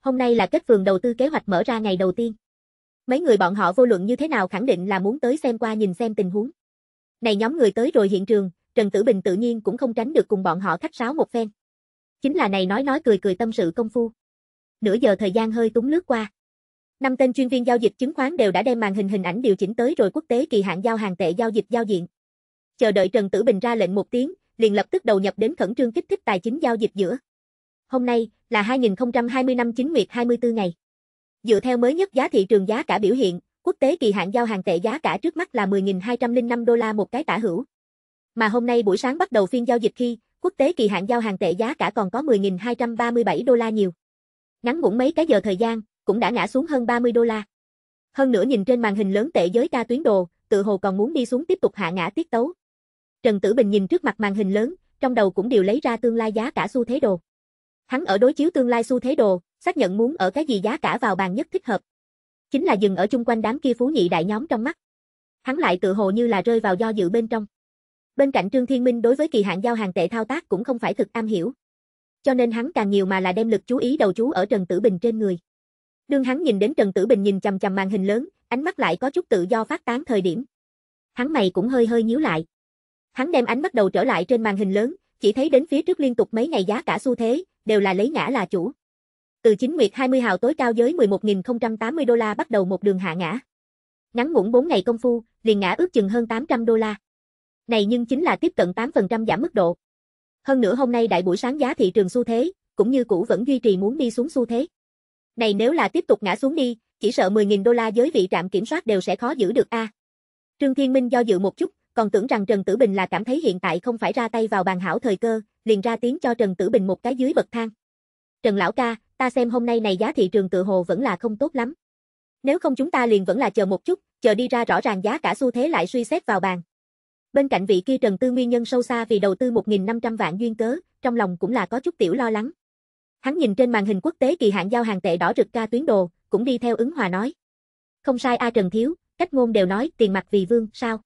Hôm nay là kết phường đầu tư kế hoạch mở ra ngày đầu tiên. Mấy người bọn họ vô luận như thế nào khẳng định là muốn tới xem qua nhìn xem tình huống. Này nhóm người tới rồi hiện trường, Trần Tử Bình tự nhiên cũng không tránh được cùng bọn họ khách sáo một phen. Chính là này nói nói cười cười tâm sự công phu. Nửa giờ thời gian hơi túng lướt qua. Năm tên chuyên viên giao dịch chứng khoán đều đã đem màn hình hình ảnh điều chỉnh tới rồi quốc tế kỳ hạn giao hàng tệ giao dịch giao diện. Chờ đợi Trần Tử Bình ra lệnh một tiếng, liền lập tức đầu nhập đến khẩn trương kích thích tài chính giao dịch giữa. Hôm nay là 2020 năm 9 nguyệt 24 ngày. Dựa theo mới nhất giá thị trường giá cả biểu hiện, quốc tế kỳ hạn giao hàng tệ giá cả trước mắt là 10.205 đô la một cái tả hữu. Mà hôm nay buổi sáng bắt đầu phiên giao dịch khi, quốc tế kỳ hạn giao hàng tệ giá cả còn có 10.237 đô la nhiều. Ngắn ngủn mấy cái giờ thời gian, cũng đã ngã xuống hơn 30 đô la. Hơn nữa nhìn trên màn hình lớn tệ giới ca tuyến đồ, tự hồ còn muốn đi xuống tiếp tục hạ ngã tiết tấu. Trần Tử Bình nhìn trước mặt màn hình lớn, trong đầu cũng đều lấy ra tương lai giá cả xu thế đồ. Hắn ở đối chiếu tương lai xu thế đồ, xác nhận muốn ở cái gì giá cả vào bàn nhất thích hợp. Chính là dừng ở chung quanh đám kia phú nhị đại nhóm trong mắt. Hắn lại tự hồ như là rơi vào do dự bên trong. Bên cạnh Trương Thiên Minh đối với kỳ hạn giao hàng tệ thao tác cũng không phải thực am hiểu. Cho nên hắn càng nhiều mà là đem lực chú ý đầu chú ở Trần Tử Bình trên người. Đương hắn nhìn đến Trần Tử Bình nhìn chằm chằm màn hình lớn, ánh mắt lại có chút tự do phát tán thời điểm. Hắn mày cũng hơi hơi nhíu lại. Hắn đem ánh mắt đầu trở lại trên màn hình lớn, chỉ thấy đến phía trước liên tục mấy ngày giá cả xu thế, đều là lấy ngã là chủ. Từ chính nguyệt 20 hào tối cao giới 11.080 đô la bắt đầu một đường hạ ngã. Ngắn ngủn 4 ngày công phu, liền ngã ước chừng hơn 800 đô la. Này nhưng chính là tiếp cận 8% giảm mức độ. Hơn nữa hôm nay đại buổi sáng giá thị trường xu thế, cũng như cũ vẫn duy trì muốn đi xuống xu thế. Này nếu là tiếp tục ngã xuống đi, chỉ sợ 10.000 đô la giới vị trạm kiểm soát đều sẽ khó giữ được a. À. Trương Thiên Minh do dự một chút, còn tưởng rằng Trần Tử Bình là cảm thấy hiện tại không phải ra tay vào bàn hảo thời cơ, liền ra tiếng cho Trần Tử Bình một cái dưới bậc thang. Trần lão ca, ta xem hôm nay này giá thị trường tự hồ vẫn là không tốt lắm. Nếu không chúng ta liền vẫn là chờ một chút, chờ đi ra rõ ràng giá cả xu thế lại suy xét vào bàn, Bên cạnh vị kia Trần Tư Nguyên nhân sâu xa vì đầu tư 1.500 vạn duyên cớ, trong lòng cũng là có chút tiểu lo lắng. Hắn nhìn trên màn hình quốc tế kỳ hạn giao hàng tệ đỏ rực ca tuyến đồ, cũng đi theo ứng hòa nói. Không sai A Trần Thiếu, cách ngôn đều nói tiền mặt vì vương, sao?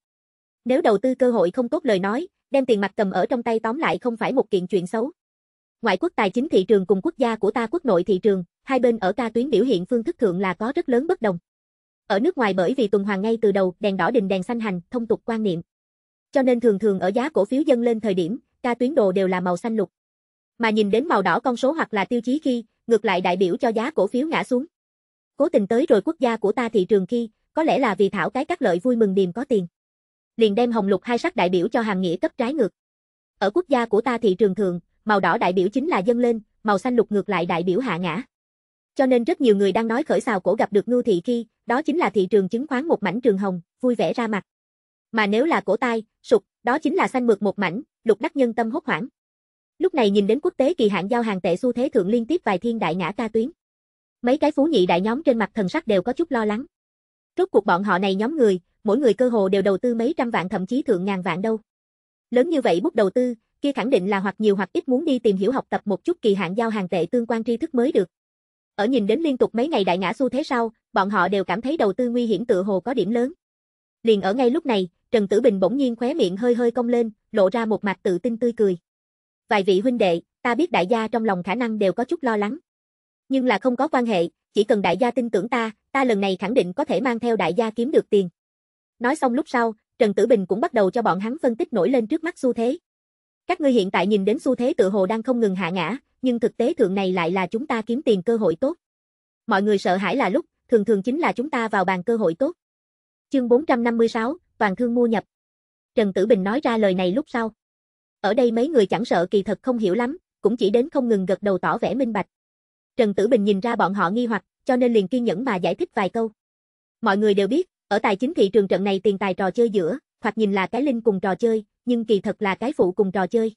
Nếu đầu tư cơ hội không tốt lời nói, đem tiền mặt cầm ở trong tay tóm lại không phải một kiện chuyện xấu. Ngoại quốc tài chính thị trường cùng quốc gia của ta quốc nội thị trường, hai bên ở ca tuyến biểu hiện phương thức thượng là có rất lớn bất đồng. Ở nước ngoài bởi vì tuần hoàng ngay từ đầu, đèn đỏ đình đèn xanh hành, thông tục quan niệm. Cho nên thường thường ở giá cổ phiếu dâng lên thời điểm, ca tuyến đồ đều là màu xanh lục. Mà nhìn đến màu đỏ con số hoặc là tiêu chí khi, ngược lại đại biểu cho giá cổ phiếu ngã xuống. Cố tình tới rồi quốc gia của ta thị trường khi, có lẽ là vì thảo cái các lợi vui mừng điềm có tiền. Liền đem hồng lục hai sắc đại biểu cho hàng nghĩa cấp trái ngược. Ở quốc gia của ta thị trường thường, màu đỏ đại biểu chính là dâng lên, màu xanh lục ngược lại đại biểu hạ ngã. Cho nên rất nhiều người đang nói khởi xào cổ gặp được ngưu thị khi, đó chính là thị trường chứng khoán một mảnh trường hồng, vui vẻ ra mặt. Mà nếu là cổ tai, sụp, đó chính là xanh mượt một mảnh, lục đắc nhân tâm hốt hoảng. Lúc này nhìn đến quốc tế kỳ hạn giao hàng tệ xu thế thượng liên tiếp vài thiên đại ngã ca tuyến. Mấy cái phú nhị đại nhóm trên mặt thần sắc đều có chút lo lắng. Rốt cuộc bọn họ này nhóm người, mỗi người cơ hồ đều đầu tư mấy trăm vạn thậm chí thượng ngàn vạn đâu. Lớn như vậy bút đầu tư, kia khẳng định là hoặc nhiều hoặc ít muốn đi tìm hiểu học tập một chút kỳ hạn giao hàng tệ tương quan tri thức mới được. Ở nhìn đến liên tục mấy ngày đại ngã xu thế sau, bọn họ đều cảm thấy đầu tư nguy hiểm tự hồ có điểm lớn. Liền ở ngay lúc này, Trần Tử Bình bỗng nhiên khóe miệng hơi hơi cong lên, lộ ra một mặt tự tin tươi cười. Vài vị huynh đệ, ta biết đại gia trong lòng khả năng đều có chút lo lắng. Nhưng là không có quan hệ, chỉ cần đại gia tin tưởng ta, ta lần này khẳng định có thể mang theo đại gia kiếm được tiền. Nói xong lúc sau, Trần Tử Bình cũng bắt đầu cho bọn hắn phân tích nổi lên trước mắt xu thế. Các ngươi hiện tại nhìn đến xu thế tự hồ đang không ngừng hạ ngã, nhưng thực tế thượng này lại là chúng ta kiếm tiền cơ hội tốt. Mọi người sợ hãi là lúc, thường thường chính là chúng ta vào bàn cơ hội tốt. Chương 456, toàn thương mua nhập. Trần Tử Bình nói ra lời này lúc sau. Ở đây mấy người chẳng sợ kỳ thật không hiểu lắm, cũng chỉ đến không ngừng gật đầu tỏ vẻ minh bạch. Trần Tử Bình nhìn ra bọn họ nghi hoặc, cho nên liền kiên nhẫn mà giải thích vài câu. Mọi người đều biết, ở tài chính thị trường trận này tiền tài trò chơi giữa, hoặc nhìn là cái linh cùng trò chơi, nhưng kỳ thật là cái phụ cùng trò chơi.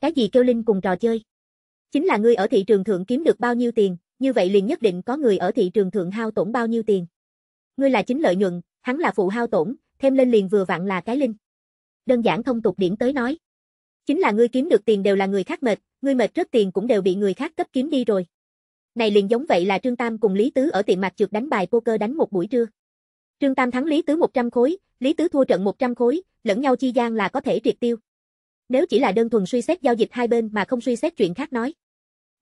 Cái gì kêu linh cùng trò chơi? Chính là ngươi ở thị trường thượng kiếm được bao nhiêu tiền, như vậy liền nhất định có người ở thị trường thượng hao tổn bao nhiêu tiền. Ngươi là chính lợi nhuận, hắn là phụ hao tổn, thêm lên liền vừa vặn là cái linh. Đơn giản thông tục điểm tới nói. Chính là ngươi kiếm được tiền đều là người khác mệt, ngươi mệt rất tiền cũng đều bị người khác cấp kiếm đi rồi. Này liền giống vậy là Trương Tam cùng Lý Tứ ở tiệm mặt trượt đánh bài poker đánh một buổi trưa. Trương Tam thắng Lý Tứ 100 khối, Lý Tứ thua trận 100 khối, lẫn nhau chi gian là có thể triệt tiêu. Nếu chỉ là đơn thuần suy xét giao dịch hai bên mà không suy xét chuyện khác nói.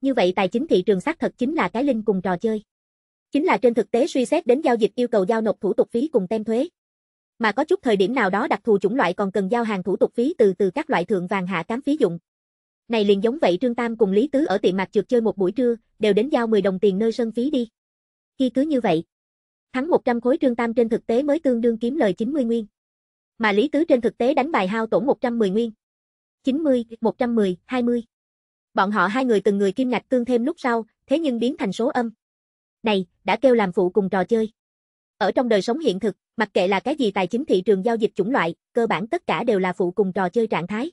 Như vậy tài chính thị trường xác thật chính là cái linh cùng trò chơi. Chính là trên thực tế suy xét đến giao dịch yêu cầu giao nộp thủ tục phí cùng tem thuế mà có chút thời điểm nào đó đặc thù chủng loại còn cần giao hàng thủ tục phí từ từ các loại thượng vàng hạ cám phí dụng. Này liền giống vậy Trương Tam cùng Lý Tứ ở tiệm mặt trượt chơi một buổi trưa, đều đến giao 10 đồng tiền nơi sân phí đi. Khi cứ như vậy, thắng 100 khối Trương Tam trên thực tế mới tương đương kiếm lời 90 nguyên. Mà Lý Tứ trên thực tế đánh bài hao tổn 110 nguyên. 90, 110, 20. Bọn họ hai người từng người kim ngạch tương thêm lúc sau, thế nhưng biến thành số âm. Này, đã kêu làm phụ cùng trò chơi. Ở trong đời sống hiện thực, mặc kệ là cái gì tài chính thị trường giao dịch chủng loại, cơ bản tất cả đều là phụ cùng trò chơi trạng thái.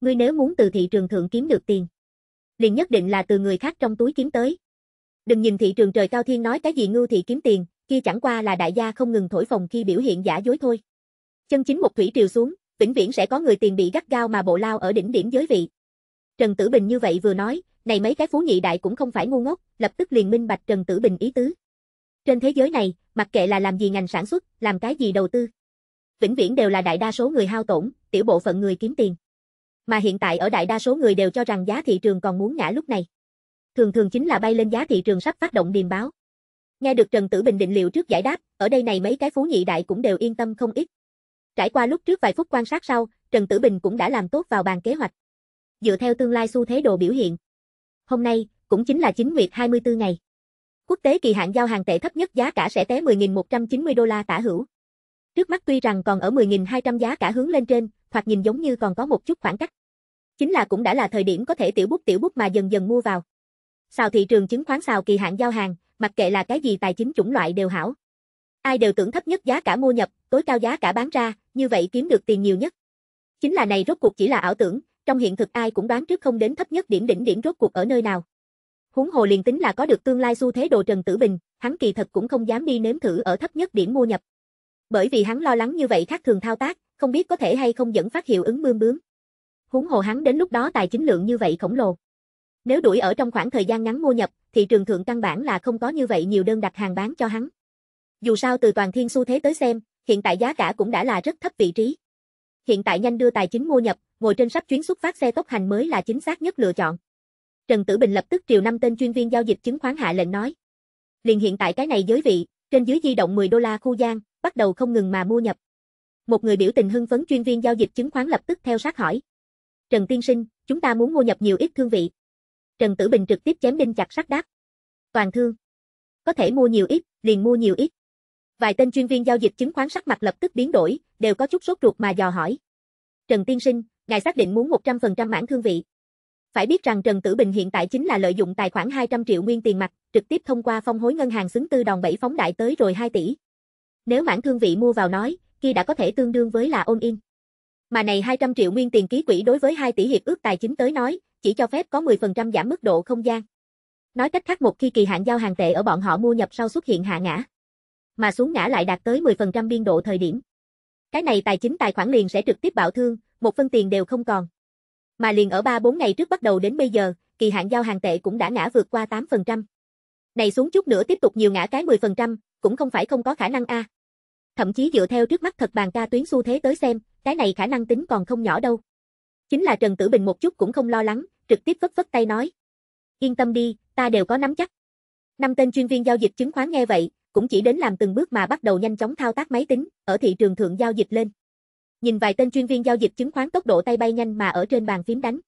Ngươi nếu muốn từ thị trường thượng kiếm được tiền, liền nhất định là từ người khác trong túi kiếm tới. Đừng nhìn thị trường trời cao thiên nói cái gì ngưu thị kiếm tiền, kia chẳng qua là đại gia không ngừng thổi phồng khi biểu hiện giả dối thôi. Chân chính một thủy triều xuống, vĩnh viễn sẽ có người tiền bị gắt gao mà bộ lao ở đỉnh điểm giới vị. Trần Tử Bình như vậy vừa nói, này mấy cái phú nhị đại cũng không phải ngu ngốc, lập tức liền minh bạch Trần Tử Bình ý tứ. Trên thế giới này, Mặc kệ là làm gì ngành sản xuất, làm cái gì đầu tư. Vĩnh viễn đều là đại đa số người hao tổn, tiểu bộ phận người kiếm tiền. Mà hiện tại ở đại đa số người đều cho rằng giá thị trường còn muốn ngã lúc này. Thường thường chính là bay lên giá thị trường sắp phát động điềm báo. Nghe được Trần Tử Bình định liệu trước giải đáp, ở đây này mấy cái phú nhị đại cũng đều yên tâm không ít. Trải qua lúc trước vài phút quan sát sau, Trần Tử Bình cũng đã làm tốt vào bàn kế hoạch. Dựa theo tương lai xu thế đồ biểu hiện. Hôm nay, cũng chính là chính nguyệt 24 ngày. Quốc tế kỳ hạn giao hàng tệ thấp nhất giá cả sẽ té 10.190 đô la tả hữu. Trước mắt tuy rằng còn ở 10.200 giá cả hướng lên trên, hoặc nhìn giống như còn có một chút khoảng cách. Chính là cũng đã là thời điểm có thể tiểu bút tiểu bút mà dần dần mua vào. Sào thị trường chứng khoán sào kỳ hạn giao hàng, mặc kệ là cái gì tài chính chủng loại đều hảo. Ai đều tưởng thấp nhất giá cả mua nhập, tối cao giá cả bán ra, như vậy kiếm được tiền nhiều nhất. Chính là này rốt cuộc chỉ là ảo tưởng, trong hiện thực ai cũng đoán trước không đến thấp nhất điểm đỉnh điểm rốt cuộc ở nơi nào. Huống hồ liền tính là có được tương lai xu thế đồ Trần Tử Bình, hắn kỳ thật cũng không dám đi nếm thử ở thấp nhất điểm mua nhập. Bởi vì hắn lo lắng như vậy khác thường thao tác, không biết có thể hay không dẫn phát hiệu ứng mương bướm. Huống hồ hắn đến lúc đó tài chính lượng như vậy khổng lồ. Nếu đuổi ở trong khoảng thời gian ngắn mua nhập, thị trường thượng căn bản là không có như vậy nhiều đơn đặt hàng bán cho hắn. Dù sao từ toàn thiên xu thế tới xem, hiện tại giá cả cũng đã là rất thấp vị trí. Hiện tại nhanh đưa tài chính mua nhập, ngồi trên sắp chuyến xuất phát xe tốc hành mới là chính xác nhất lựa chọn. Trần Tử Bình lập tức triều năm tên chuyên viên giao dịch chứng khoán hạ lệnh nói. Liền hiện tại cái này giới vị, trên dưới di động 10 đô la khu gian, bắt đầu không ngừng mà mua nhập. Một người biểu tình hưng phấn chuyên viên giao dịch chứng khoán lập tức theo sát hỏi. Trần Tiên Sinh, chúng ta muốn mua nhập nhiều ít thương vị. Trần Tử Bình trực tiếp chém đinh chặt sắt đáp. Toàn thương. Có thể mua nhiều ít, liền mua nhiều ít. Vài tên chuyên viên giao dịch chứng khoán sắc mặt lập tức biến đổi, đều có chút sốt ruột mà dò hỏi. Trần Tiên Sinh, ngài xác định muốn 100% mãn thương vị. Phải biết rằng Trần Tử Bình hiện tại chính là lợi dụng tài khoản 200 triệu nguyên tiền mặt, trực tiếp thông qua phong hối ngân hàng xứng tư đòn bẩy phóng đại tới rồi 2 tỷ. Nếu mãn thương vị mua vào nói, kia đã có thể tương đương với là ôn yên. Mà này 200 triệu nguyên tiền ký quỹ đối với 2 tỷ hiệp ước tài chính tới nói, chỉ cho phép có 10% giảm mức độ không gian. Nói cách khác một khi kỳ hạn giao hàng tệ ở bọn họ mua nhập sau xuất hiện hạ ngã, mà xuống ngã lại đạt tới 10% biên độ thời điểm. Cái này tài chính tài khoản liền sẽ trực tiếp bạo thương, một phân tiền đều không còn. Mà liền ở 3-4 ngày trước bắt đầu đến bây giờ, kỳ hạn giao hàng tệ cũng đã ngã vượt qua 8%. Này xuống chút nữa tiếp tục nhiều ngã cái 10%, cũng không phải không có khả năng a. À. Thậm chí dựa theo trước mắt thật bàn ca tuyến xu thế tới xem, cái này khả năng tính còn không nhỏ đâu. Chính là Trần Tử Bình một chút cũng không lo lắng, trực tiếp vất vất tay nói. Yên tâm đi, ta đều có nắm chắc. Năm tên chuyên viên giao dịch chứng khoán nghe vậy, cũng chỉ đến làm từng bước mà bắt đầu nhanh chóng thao tác máy tính, ở thị trường thượng giao dịch lên. Nhìn vài tên chuyên viên giao dịch chứng khoán tốc độ tay bay nhanh mà ở trên bàn phím đánh.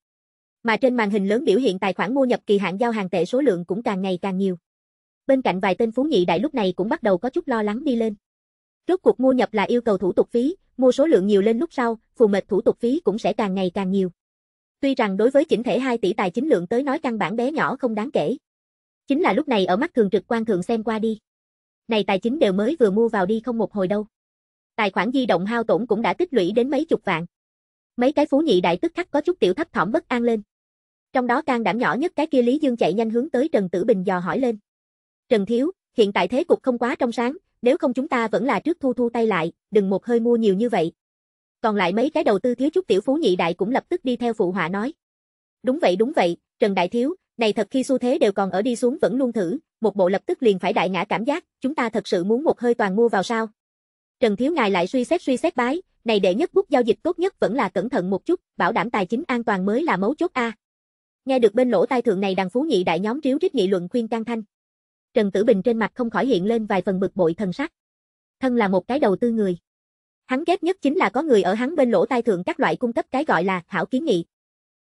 Mà trên màn hình lớn biểu hiện tài khoản mua nhập kỳ hạn giao hàng tệ số lượng cũng càng ngày càng nhiều. Bên cạnh vài tên phú nhị đại lúc này cũng bắt đầu có chút lo lắng đi lên. Rốt cuộc mua nhập là yêu cầu thủ tục phí, mua số lượng nhiều lên lúc sau, phù mệt thủ tục phí cũng sẽ càng ngày càng nhiều. Tuy rằng đối với chỉnh thể 2 tỷ tài chính lượng tới nói căn bản bé nhỏ không đáng kể. Chính là lúc này ở mắt thường trực quan thượng xem qua đi. Này tài chính đều mới vừa mua vào đi không một hồi đâu tài khoản di động hao tổn cũng đã tích lũy đến mấy chục vạn. Mấy cái phú nhị đại tức khắc có chút tiểu thấp thỏm bất an lên. Trong đó can đảm nhỏ nhất cái kia Lý Dương chạy nhanh hướng tới Trần Tử Bình dò hỏi lên. Trần Thiếu, hiện tại thế cục không quá trong sáng, nếu không chúng ta vẫn là trước thu thu tay lại, đừng một hơi mua nhiều như vậy. Còn lại mấy cái đầu tư thiếu chút tiểu phú nhị đại cũng lập tức đi theo phụ họa nói. Đúng vậy đúng vậy, Trần Đại Thiếu, này thật khi xu thế đều còn ở đi xuống vẫn luôn thử, một bộ lập tức liền phải đại ngã cảm giác, chúng ta thật sự muốn một hơi toàn mua vào sao? Trần Thiếu Ngài lại suy xét suy xét bái, này đệ nhất bút giao dịch tốt nhất vẫn là cẩn thận một chút, bảo đảm tài chính an toàn mới là mấu chốt a. Nghe được bên lỗ tai thượng này đằng phú nhị đại nhóm ríu trích nghị luận khuyên can thanh. Trần Tử Bình trên mặt không khỏi hiện lên vài phần bực bội thần sắc. Thân là một cái đầu tư người. Hắn ghét nhất chính là có người ở hắn bên lỗ tai thượng các loại cung cấp cái gọi là hảo kiến nghị.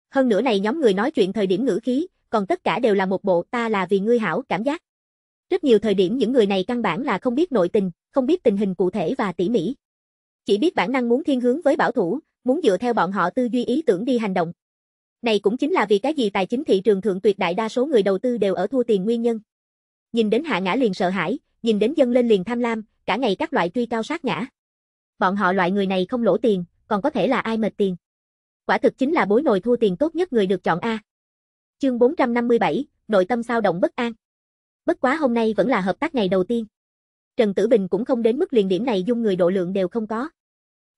Hơn nữa này nhóm người nói chuyện thời điểm ngữ khí, còn tất cả đều là một bộ ta là vì ngươi hảo cảm giác. Rất nhiều thời điểm những người này căn bản là không biết nội tình, không biết tình hình cụ thể và tỉ mỉ. Chỉ biết bản năng muốn thiên hướng với bảo thủ, muốn dựa theo bọn họ tư duy ý tưởng đi hành động. Này cũng chính là vì cái gì tài chính thị trường thượng tuyệt đại đa số người đầu tư đều ở thua tiền nguyên nhân. Nhìn đến hạ ngã liền sợ hãi, nhìn đến dân lên liền tham lam, cả ngày các loại truy cao sát ngã. Bọn họ loại người này không lỗ tiền, còn có thể là ai mệt tiền. Quả thực chính là bối nồi thua tiền tốt nhất người được chọn A. Chương 457, nội tâm sao động bất an. Bất quá hôm nay vẫn là hợp tác ngày đầu tiên. Trần Tử Bình cũng không đến mức liền điểm này dung người độ lượng đều không có.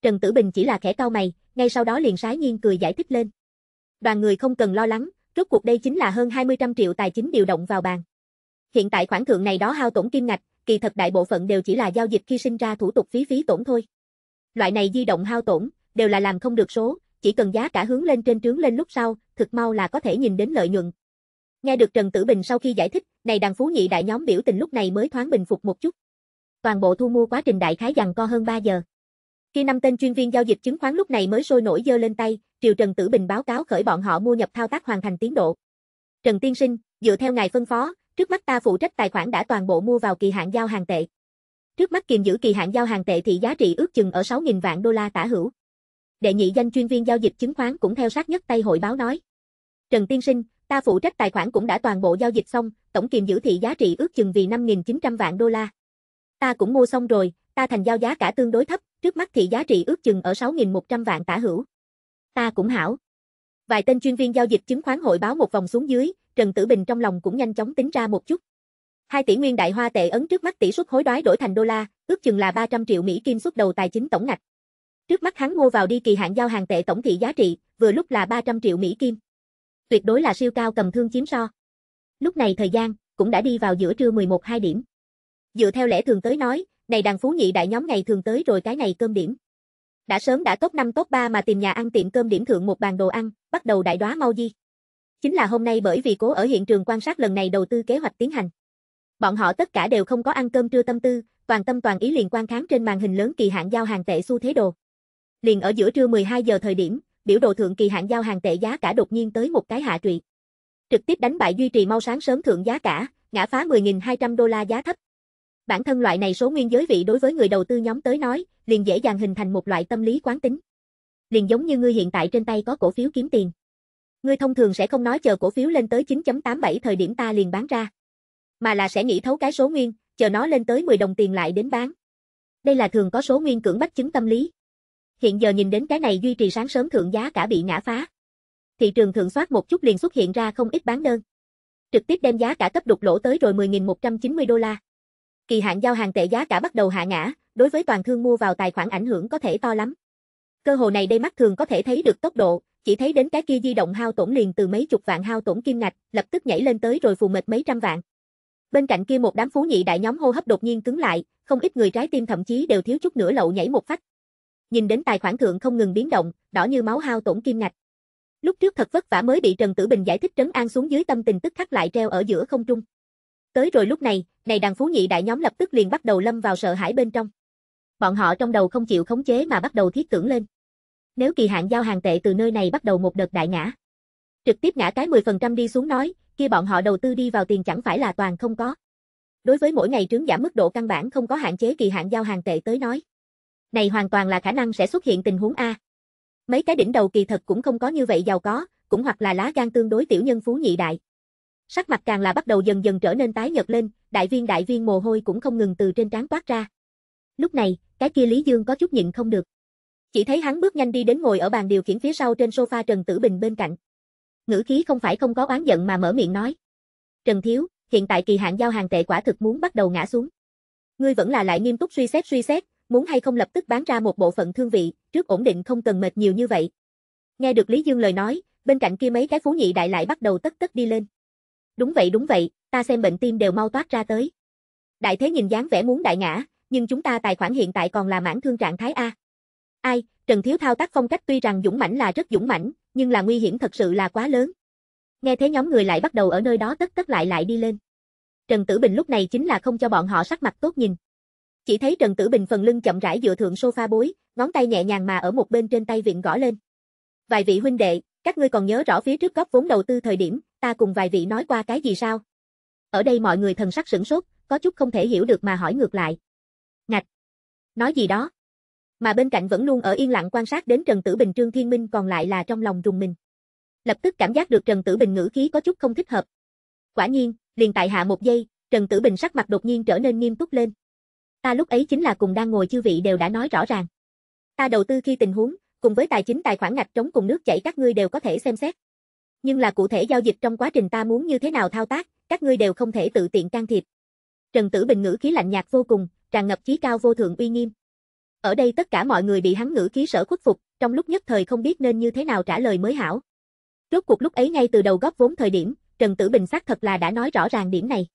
Trần Tử Bình chỉ là khẽ cau mày, ngay sau đó liền sái nhiên cười giải thích lên. Đoàn người không cần lo lắng, rốt cuộc đây chính là hơn 20 trăm triệu tài chính điều động vào bàn. Hiện tại khoản thượng này đó hao tổn kim ngạch, kỳ thật đại bộ phận đều chỉ là giao dịch khi sinh ra thủ tục phí phí tổn thôi. Loại này di động hao tổn, đều là làm không được số, chỉ cần giá cả hướng lên trên trướng lên lúc sau, thực mau là có thể nhìn đến lợi nhuận. Nghe được Trần Tử Bình sau khi giải thích, này đàn phú nhị đại nhóm biểu tình lúc này mới thoáng bình phục một chút toàn bộ thu mua quá trình đại khái dằn co hơn 3 giờ. Khi năm tên chuyên viên giao dịch chứng khoán lúc này mới sôi nổi giơ lên tay, Triều Trần Tử Bình báo cáo khởi bọn họ mua nhập thao tác hoàn thành tiến độ. Trần Tiên Sinh, dựa theo ngài phân phó, trước mắt ta phụ trách tài khoản đã toàn bộ mua vào kỳ hạn giao hàng tệ. Trước mắt kiềm giữ kỳ hạn giao hàng tệ thì giá trị ước chừng ở 6.000 vạn đô la tả hữu. Đệ nhị danh chuyên viên giao dịch chứng khoán cũng theo sát nhất tay hội báo nói. Trần Tiên Sinh, ta phụ trách tài khoản cũng đã toàn bộ giao dịch xong, tổng kiềm giữ thị giá trị ước chừng vì 5.900 vạn đô la. Ta cũng mua xong rồi, ta thành giao giá cả tương đối thấp, trước mắt thị giá trị ước chừng ở 6.100 vạn tả hữu. Ta cũng hảo. Vài tên chuyên viên giao dịch chứng khoán hội báo một vòng xuống dưới, Trần Tử Bình trong lòng cũng nhanh chóng tính ra một chút. Hai tỷ nguyên đại hoa tệ ấn trước mắt tỷ suất hối đoái đổi thành đô la, ước chừng là 300 triệu Mỹ kim xuất đầu tài chính tổng ngạch. Trước mắt hắn mua vào đi kỳ hạn giao hàng tệ tổng thị giá trị, vừa lúc là 300 triệu Mỹ kim. Tuyệt đối là siêu cao cầm thương chiếm so. Lúc này thời gian cũng đã đi vào giữa trưa 11-2 điểm dựa theo lẽ thường tới nói, này đàn phú nhị đại nhóm ngày thường tới rồi cái này cơm điểm. Đã sớm đã tốt năm tốt ba mà tìm nhà ăn tiệm cơm điểm thượng một bàn đồ ăn, bắt đầu đại đóa mau di. Chính là hôm nay bởi vì cố ở hiện trường quan sát lần này đầu tư kế hoạch tiến hành. Bọn họ tất cả đều không có ăn cơm trưa tâm tư, toàn tâm toàn ý liền quan kháng trên màn hình lớn kỳ hạn giao hàng tệ xu thế đồ. Liền ở giữa trưa 12 giờ thời điểm, biểu đồ thượng kỳ hạn giao hàng tệ giá cả đột nhiên tới một cái hạ trụy. Trực tiếp đánh bại duy trì mau sáng sớm thượng giá cả, ngã phá 10.200 đô la giá thấp, Bản thân loại này số nguyên giới vị đối với người đầu tư nhóm tới nói, liền dễ dàng hình thành một loại tâm lý quán tính. Liền giống như ngươi hiện tại trên tay có cổ phiếu kiếm tiền. Ngươi thông thường sẽ không nói chờ cổ phiếu lên tới 9.87 thời điểm ta liền bán ra, mà là sẽ nghĩ thấu cái số nguyên, chờ nó lên tới 10 đồng tiền lại đến bán. Đây là thường có số nguyên cưỡng bách chứng tâm lý. Hiện giờ nhìn đến cái này duy trì sáng sớm thượng giá cả bị ngã phá. Thị trường thượng soát một chút liền xuất hiện ra không ít bán đơn. Trực tiếp đem giá cả cấp đục lỗ tới rồi 10.190 đô la kỳ hạn giao hàng tệ giá cả bắt đầu hạ ngã, đối với toàn thương mua vào tài khoản ảnh hưởng có thể to lắm. Cơ hội này đây mắt thường có thể thấy được tốc độ, chỉ thấy đến cái kia di động hao tổn liền từ mấy chục vạn hao tổn kim ngạch, lập tức nhảy lên tới rồi phù mệt mấy trăm vạn. Bên cạnh kia một đám phú nhị đại nhóm hô hấp đột nhiên cứng lại, không ít người trái tim thậm chí đều thiếu chút nữa lậu nhảy một phát. Nhìn đến tài khoản thượng không ngừng biến động, đỏ như máu hao tổn kim ngạch. Lúc trước thật vất vả mới bị Trần Tử Bình giải thích trấn an xuống dưới tâm tình tức khắc lại treo ở giữa không trung. Tới rồi lúc này, này đàn phú nhị đại nhóm lập tức liền bắt đầu lâm vào sợ hãi bên trong. Bọn họ trong đầu không chịu khống chế mà bắt đầu thiết tưởng lên. Nếu kỳ hạn giao hàng tệ từ nơi này bắt đầu một đợt đại ngã, trực tiếp ngã cái 10% đi xuống nói, kia bọn họ đầu tư đi vào tiền chẳng phải là toàn không có. Đối với mỗi ngày trứng giảm mức độ căn bản không có hạn chế kỳ hạn giao hàng tệ tới nói. Này hoàn toàn là khả năng sẽ xuất hiện tình huống A. Mấy cái đỉnh đầu kỳ thật cũng không có như vậy giàu có, cũng hoặc là lá gan tương đối tiểu nhân phú nhị đại sắc mặt càng là bắt đầu dần dần trở nên tái nhợt lên, đại viên đại viên mồ hôi cũng không ngừng từ trên trán toát ra. Lúc này, cái kia Lý Dương có chút nhịn không được. Chỉ thấy hắn bước nhanh đi đến ngồi ở bàn điều khiển phía sau trên sofa Trần Tử Bình bên cạnh. Ngữ khí không phải không có oán giận mà mở miệng nói. Trần Thiếu, hiện tại kỳ hạn giao hàng tệ quả thực muốn bắt đầu ngã xuống. Ngươi vẫn là lại nghiêm túc suy xét suy xét, muốn hay không lập tức bán ra một bộ phận thương vị, trước ổn định không cần mệt nhiều như vậy. Nghe được Lý Dương lời nói, bên cạnh kia mấy cái phú nhị đại lại bắt đầu tất tất đi lên. Đúng vậy đúng vậy, ta xem bệnh tim đều mau toát ra tới. Đại thế nhìn dáng vẻ muốn đại ngã, nhưng chúng ta tài khoản hiện tại còn là mãn thương trạng thái A. Ai, Trần Thiếu thao tác phong cách tuy rằng dũng mãnh là rất dũng mãnh, nhưng là nguy hiểm thật sự là quá lớn. Nghe thế nhóm người lại bắt đầu ở nơi đó tất tất lại lại đi lên. Trần Tử Bình lúc này chính là không cho bọn họ sắc mặt tốt nhìn. Chỉ thấy Trần Tử Bình phần lưng chậm rãi dựa thượng sofa bối, ngón tay nhẹ nhàng mà ở một bên trên tay viện gõ lên. Vài vị huynh đệ, các ngươi còn nhớ rõ phía trước góc vốn đầu tư thời điểm, ta cùng vài vị nói qua cái gì sao? Ở đây mọi người thần sắc sửng sốt, có chút không thể hiểu được mà hỏi ngược lại. Ngạch! Nói gì đó? Mà bên cạnh vẫn luôn ở yên lặng quan sát đến Trần Tử Bình Trương Thiên Minh còn lại là trong lòng rùng mình. Lập tức cảm giác được Trần Tử Bình ngữ khí có chút không thích hợp. Quả nhiên, liền tại hạ một giây, Trần Tử Bình sắc mặt đột nhiên trở nên nghiêm túc lên. Ta lúc ấy chính là cùng đang ngồi chư vị đều đã nói rõ ràng. Ta đầu tư khi tình huống, cùng với tài chính tài khoản ngạch trống cùng nước chảy các ngươi đều có thể xem xét nhưng là cụ thể giao dịch trong quá trình ta muốn như thế nào thao tác, các ngươi đều không thể tự tiện can thiệp. Trần Tử Bình ngữ khí lạnh nhạt vô cùng, tràn ngập chí cao vô thượng uy nghiêm. Ở đây tất cả mọi người bị hắn ngữ khí sở khuất phục, trong lúc nhất thời không biết nên như thế nào trả lời mới hảo. Rốt cuộc lúc ấy ngay từ đầu góp vốn thời điểm, Trần Tử Bình xác thật là đã nói rõ ràng điểm này.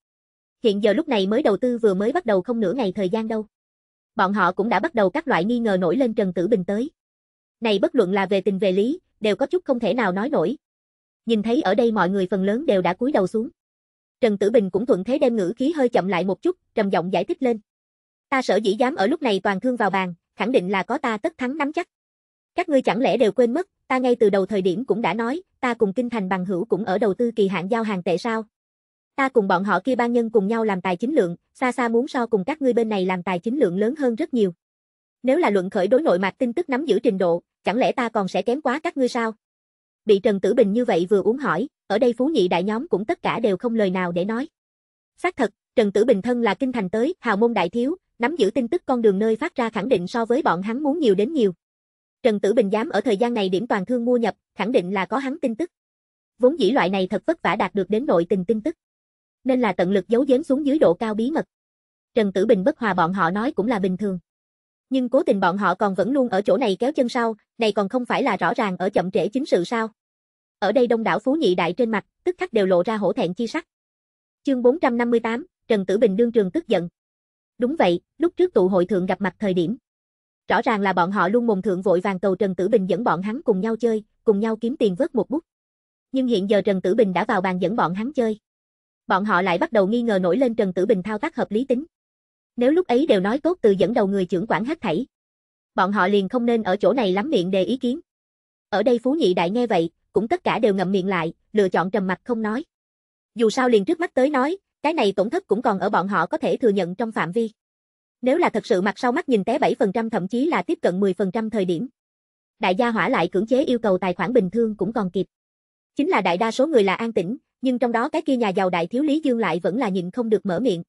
Hiện giờ lúc này mới đầu tư vừa mới bắt đầu không nửa ngày thời gian đâu. Bọn họ cũng đã bắt đầu các loại nghi ngờ nổi lên Trần Tử Bình tới. Này bất luận là về tình về lý, đều có chút không thể nào nói nổi, nhìn thấy ở đây mọi người phần lớn đều đã cúi đầu xuống. Trần Tử Bình cũng thuận thế đem ngữ khí hơi chậm lại một chút, trầm giọng giải thích lên. Ta sở dĩ dám ở lúc này toàn thương vào bàn, khẳng định là có ta tất thắng nắm chắc. Các ngươi chẳng lẽ đều quên mất, ta ngay từ đầu thời điểm cũng đã nói, ta cùng kinh thành bằng hữu cũng ở đầu tư kỳ hạn giao hàng tệ sao? Ta cùng bọn họ kia ban nhân cùng nhau làm tài chính lượng, xa xa muốn so cùng các ngươi bên này làm tài chính lượng lớn hơn rất nhiều. Nếu là luận khởi đối nội mạch tin tức nắm giữ trình độ, chẳng lẽ ta còn sẽ kém quá các ngươi sao? bị Trần Tử Bình như vậy vừa uống hỏi, ở đây phú nhị đại nhóm cũng tất cả đều không lời nào để nói. Xác thật, Trần Tử Bình thân là kinh thành tới, hào môn đại thiếu, nắm giữ tin tức con đường nơi phát ra khẳng định so với bọn hắn muốn nhiều đến nhiều. Trần Tử Bình dám ở thời gian này điểm toàn thương mua nhập, khẳng định là có hắn tin tức. Vốn dĩ loại này thật vất vả đạt được đến nội tình tin tức. Nên là tận lực giấu giếm xuống dưới độ cao bí mật. Trần Tử Bình bất hòa bọn họ nói cũng là bình thường nhưng cố tình bọn họ còn vẫn luôn ở chỗ này kéo chân sau, này còn không phải là rõ ràng ở chậm trễ chính sự sao. Ở đây đông đảo phú nhị đại trên mặt, tức khắc đều lộ ra hổ thẹn chi sắc. Chương 458, Trần Tử Bình đương trường tức giận. Đúng vậy, lúc trước tụ hội thượng gặp mặt thời điểm. Rõ ràng là bọn họ luôn mồm thượng vội vàng cầu Trần Tử Bình dẫn bọn hắn cùng nhau chơi, cùng nhau kiếm tiền vớt một bút. Nhưng hiện giờ Trần Tử Bình đã vào bàn dẫn bọn hắn chơi. Bọn họ lại bắt đầu nghi ngờ nổi lên Trần Tử Bình thao tác hợp lý tính. Nếu lúc ấy đều nói tốt từ dẫn đầu người trưởng quản hết thảy, bọn họ liền không nên ở chỗ này lắm miệng đề ý kiến. Ở đây Phú Nhị Đại nghe vậy, cũng tất cả đều ngậm miệng lại, lựa chọn trầm mặt không nói. Dù sao liền trước mắt tới nói, cái này tổn thất cũng còn ở bọn họ có thể thừa nhận trong phạm vi. Nếu là thật sự mặt sau mắt nhìn té 7% thậm chí là tiếp cận 10% thời điểm. Đại gia hỏa lại cưỡng chế yêu cầu tài khoản bình thường cũng còn kịp. Chính là đại đa số người là an tĩnh, nhưng trong đó cái kia nhà giàu đại thiếu Lý Dương lại vẫn là nhịn không được mở miệng.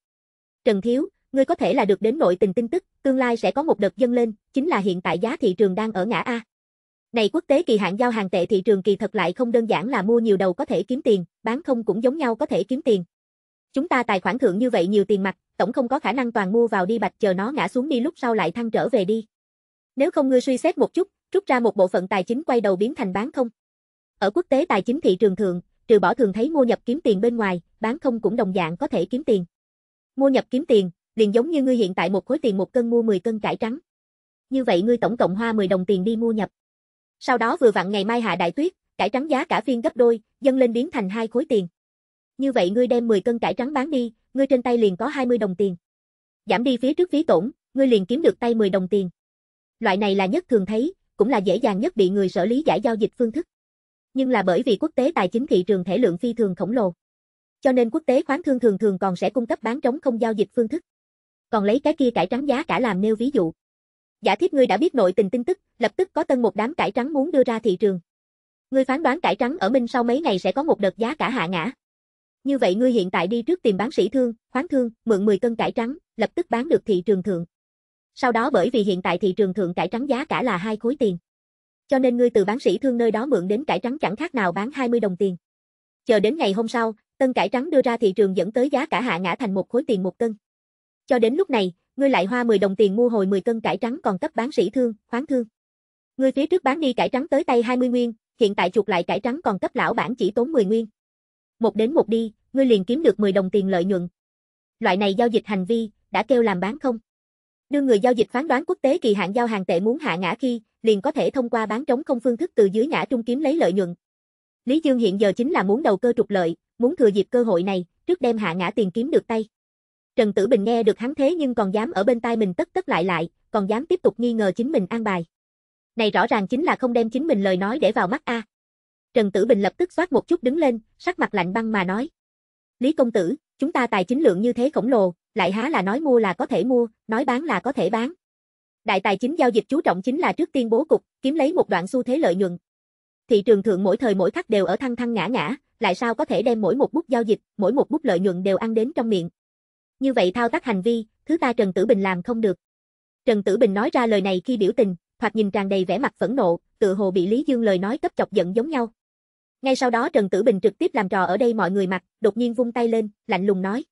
Trần Thiếu, Ngươi có thể là được đến nội tình tin tức, tương lai sẽ có một đợt dâng lên, chính là hiện tại giá thị trường đang ở ngã A. Này quốc tế kỳ hạn giao hàng tệ thị trường kỳ thật lại không đơn giản là mua nhiều đầu có thể kiếm tiền, bán không cũng giống nhau có thể kiếm tiền. Chúng ta tài khoản thượng như vậy nhiều tiền mặt, tổng không có khả năng toàn mua vào đi bạch chờ nó ngã xuống đi lúc sau lại thăng trở về đi. Nếu không ngươi suy xét một chút, rút ra một bộ phận tài chính quay đầu biến thành bán không. Ở quốc tế tài chính thị trường thượng, trừ bỏ thường thấy mua nhập kiếm tiền bên ngoài, bán không cũng đồng dạng có thể kiếm tiền. Mua nhập kiếm tiền, liền giống như ngươi hiện tại một khối tiền một cân mua 10 cân cải trắng. Như vậy ngươi tổng cộng hoa 10 đồng tiền đi mua nhập. Sau đó vừa vặn ngày mai hạ đại tuyết, cải trắng giá cả phiên gấp đôi, dâng lên biến thành hai khối tiền. Như vậy ngươi đem 10 cân cải trắng bán đi, ngươi trên tay liền có 20 đồng tiền. Giảm đi phía trước phí tổn, ngươi liền kiếm được tay 10 đồng tiền. Loại này là nhất thường thấy, cũng là dễ dàng nhất bị người sở lý giải giao dịch phương thức. Nhưng là bởi vì quốc tế tài chính thị trường thể lượng phi thường khổng lồ. Cho nên quốc tế khoán thương thường thường còn sẽ cung cấp bán trống không giao dịch phương thức còn lấy cái kia cải trắng giá cả làm nêu ví dụ. Giả thiết ngươi đã biết nội tình tin tức, lập tức có tân một đám cải trắng muốn đưa ra thị trường. Ngươi phán đoán cải trắng ở Minh sau mấy ngày sẽ có một đợt giá cả hạ ngã. Như vậy ngươi hiện tại đi trước tìm bán sĩ thương, khoáng thương, mượn 10 cân cải trắng, lập tức bán được thị trường thượng. Sau đó bởi vì hiện tại thị trường thượng cải trắng giá cả là hai khối tiền. Cho nên ngươi từ bán sĩ thương nơi đó mượn đến cải trắng chẳng khác nào bán 20 đồng tiền. Chờ đến ngày hôm sau, tân cải trắng đưa ra thị trường dẫn tới giá cả hạ ngã thành một khối tiền một cân. Cho đến lúc này, ngươi lại hoa 10 đồng tiền mua hồi 10 cân cải trắng còn cấp bán sĩ thương, khoáng thương. Ngươi phía trước bán đi cải trắng tới tay 20 nguyên, hiện tại chuột lại cải trắng còn cấp lão bản chỉ tốn 10 nguyên. Một đến một đi, ngươi liền kiếm được 10 đồng tiền lợi nhuận. Loại này giao dịch hành vi, đã kêu làm bán không? Đưa người giao dịch phán đoán quốc tế kỳ hạn giao hàng tệ muốn hạ ngã khi, liền có thể thông qua bán trống không phương thức từ dưới ngã trung kiếm lấy lợi nhuận. Lý Dương hiện giờ chính là muốn đầu cơ trục lợi, muốn thừa dịp cơ hội này, trước đem hạ ngã tiền kiếm được tay. Trần Tử Bình nghe được hắn thế nhưng còn dám ở bên tai mình tất tất lại lại, còn dám tiếp tục nghi ngờ chính mình an bài. Này rõ ràng chính là không đem chính mình lời nói để vào mắt a. Trần Tử Bình lập tức xoát một chút đứng lên, sắc mặt lạnh băng mà nói. Lý công tử, chúng ta tài chính lượng như thế khổng lồ, lại há là nói mua là có thể mua, nói bán là có thể bán. Đại tài chính giao dịch chú trọng chính là trước tiên bố cục, kiếm lấy một đoạn xu thế lợi nhuận. Thị trường thượng mỗi thời mỗi khắc đều ở thăng thăng ngã ngã, lại sao có thể đem mỗi một bút giao dịch, mỗi một bút lợi nhuận đều ăn đến trong miệng. Như vậy thao tác hành vi, thứ ta Trần Tử Bình làm không được. Trần Tử Bình nói ra lời này khi biểu tình, thoạt nhìn tràn đầy vẻ mặt phẫn nộ, tự hồ bị Lý Dương lời nói cấp chọc giận giống nhau. Ngay sau đó Trần Tử Bình trực tiếp làm trò ở đây mọi người mặt, đột nhiên vung tay lên, lạnh lùng nói.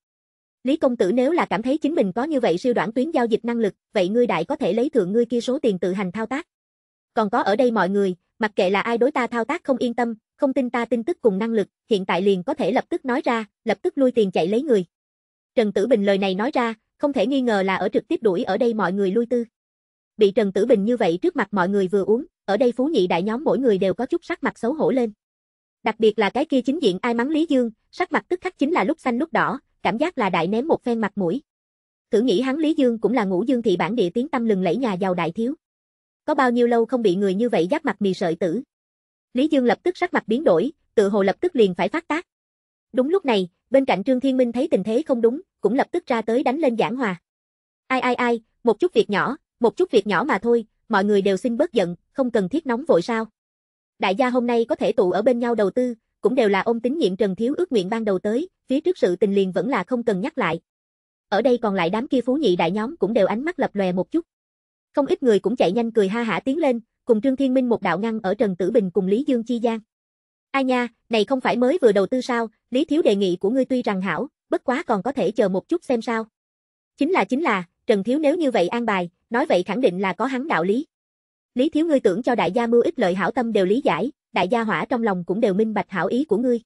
Lý công tử nếu là cảm thấy chính mình có như vậy siêu đoạn tuyến giao dịch năng lực, vậy ngươi đại có thể lấy thượng ngươi kia số tiền tự hành thao tác. Còn có ở đây mọi người, mặc kệ là ai đối ta thao tác không yên tâm, không tin ta tin tức cùng năng lực, hiện tại liền có thể lập tức nói ra, lập tức lui tiền chạy lấy người. Trần Tử Bình lời này nói ra, không thể nghi ngờ là ở trực tiếp đuổi ở đây mọi người lui tư. Bị Trần Tử Bình như vậy trước mặt mọi người vừa uống, ở đây phú nhị đại nhóm mỗi người đều có chút sắc mặt xấu hổ lên. Đặc biệt là cái kia chính diện ai mắng Lý Dương, sắc mặt tức khắc chính là lúc xanh lúc đỏ, cảm giác là đại ném một phen mặt mũi. Thử nghĩ hắn Lý Dương cũng là ngũ dương thị bản địa tiếng tâm lừng lẫy nhà giàu đại thiếu. Có bao nhiêu lâu không bị người như vậy giáp mặt mì sợi tử. Lý Dương lập tức sắc mặt biến đổi, tự hồ lập tức liền phải phát tác. Đúng lúc này, Bên cạnh Trương Thiên Minh thấy tình thế không đúng, cũng lập tức ra tới đánh lên giảng hòa. Ai ai ai, một chút việc nhỏ, một chút việc nhỏ mà thôi, mọi người đều xin bớt giận, không cần thiết nóng vội sao. Đại gia hôm nay có thể tụ ở bên nhau đầu tư, cũng đều là ôm tín nhiệm Trần Thiếu ước nguyện ban đầu tới, phía trước sự tình liền vẫn là không cần nhắc lại. Ở đây còn lại đám kia phú nhị đại nhóm cũng đều ánh mắt lập lòe một chút. Không ít người cũng chạy nhanh cười ha hả tiến lên, cùng Trương Thiên Minh một đạo ngăn ở Trần Tử Bình cùng Lý Dương Chi Giang. Ai nha, này không phải mới vừa đầu tư sao, Lý Thiếu đề nghị của ngươi tuy rằng hảo, bất quá còn có thể chờ một chút xem sao. Chính là chính là, Trần Thiếu nếu như vậy an bài, nói vậy khẳng định là có hắn đạo lý. Lý Thiếu ngươi tưởng cho đại gia mưu ít lợi hảo tâm đều lý giải, đại gia hỏa trong lòng cũng đều minh bạch hảo ý của ngươi.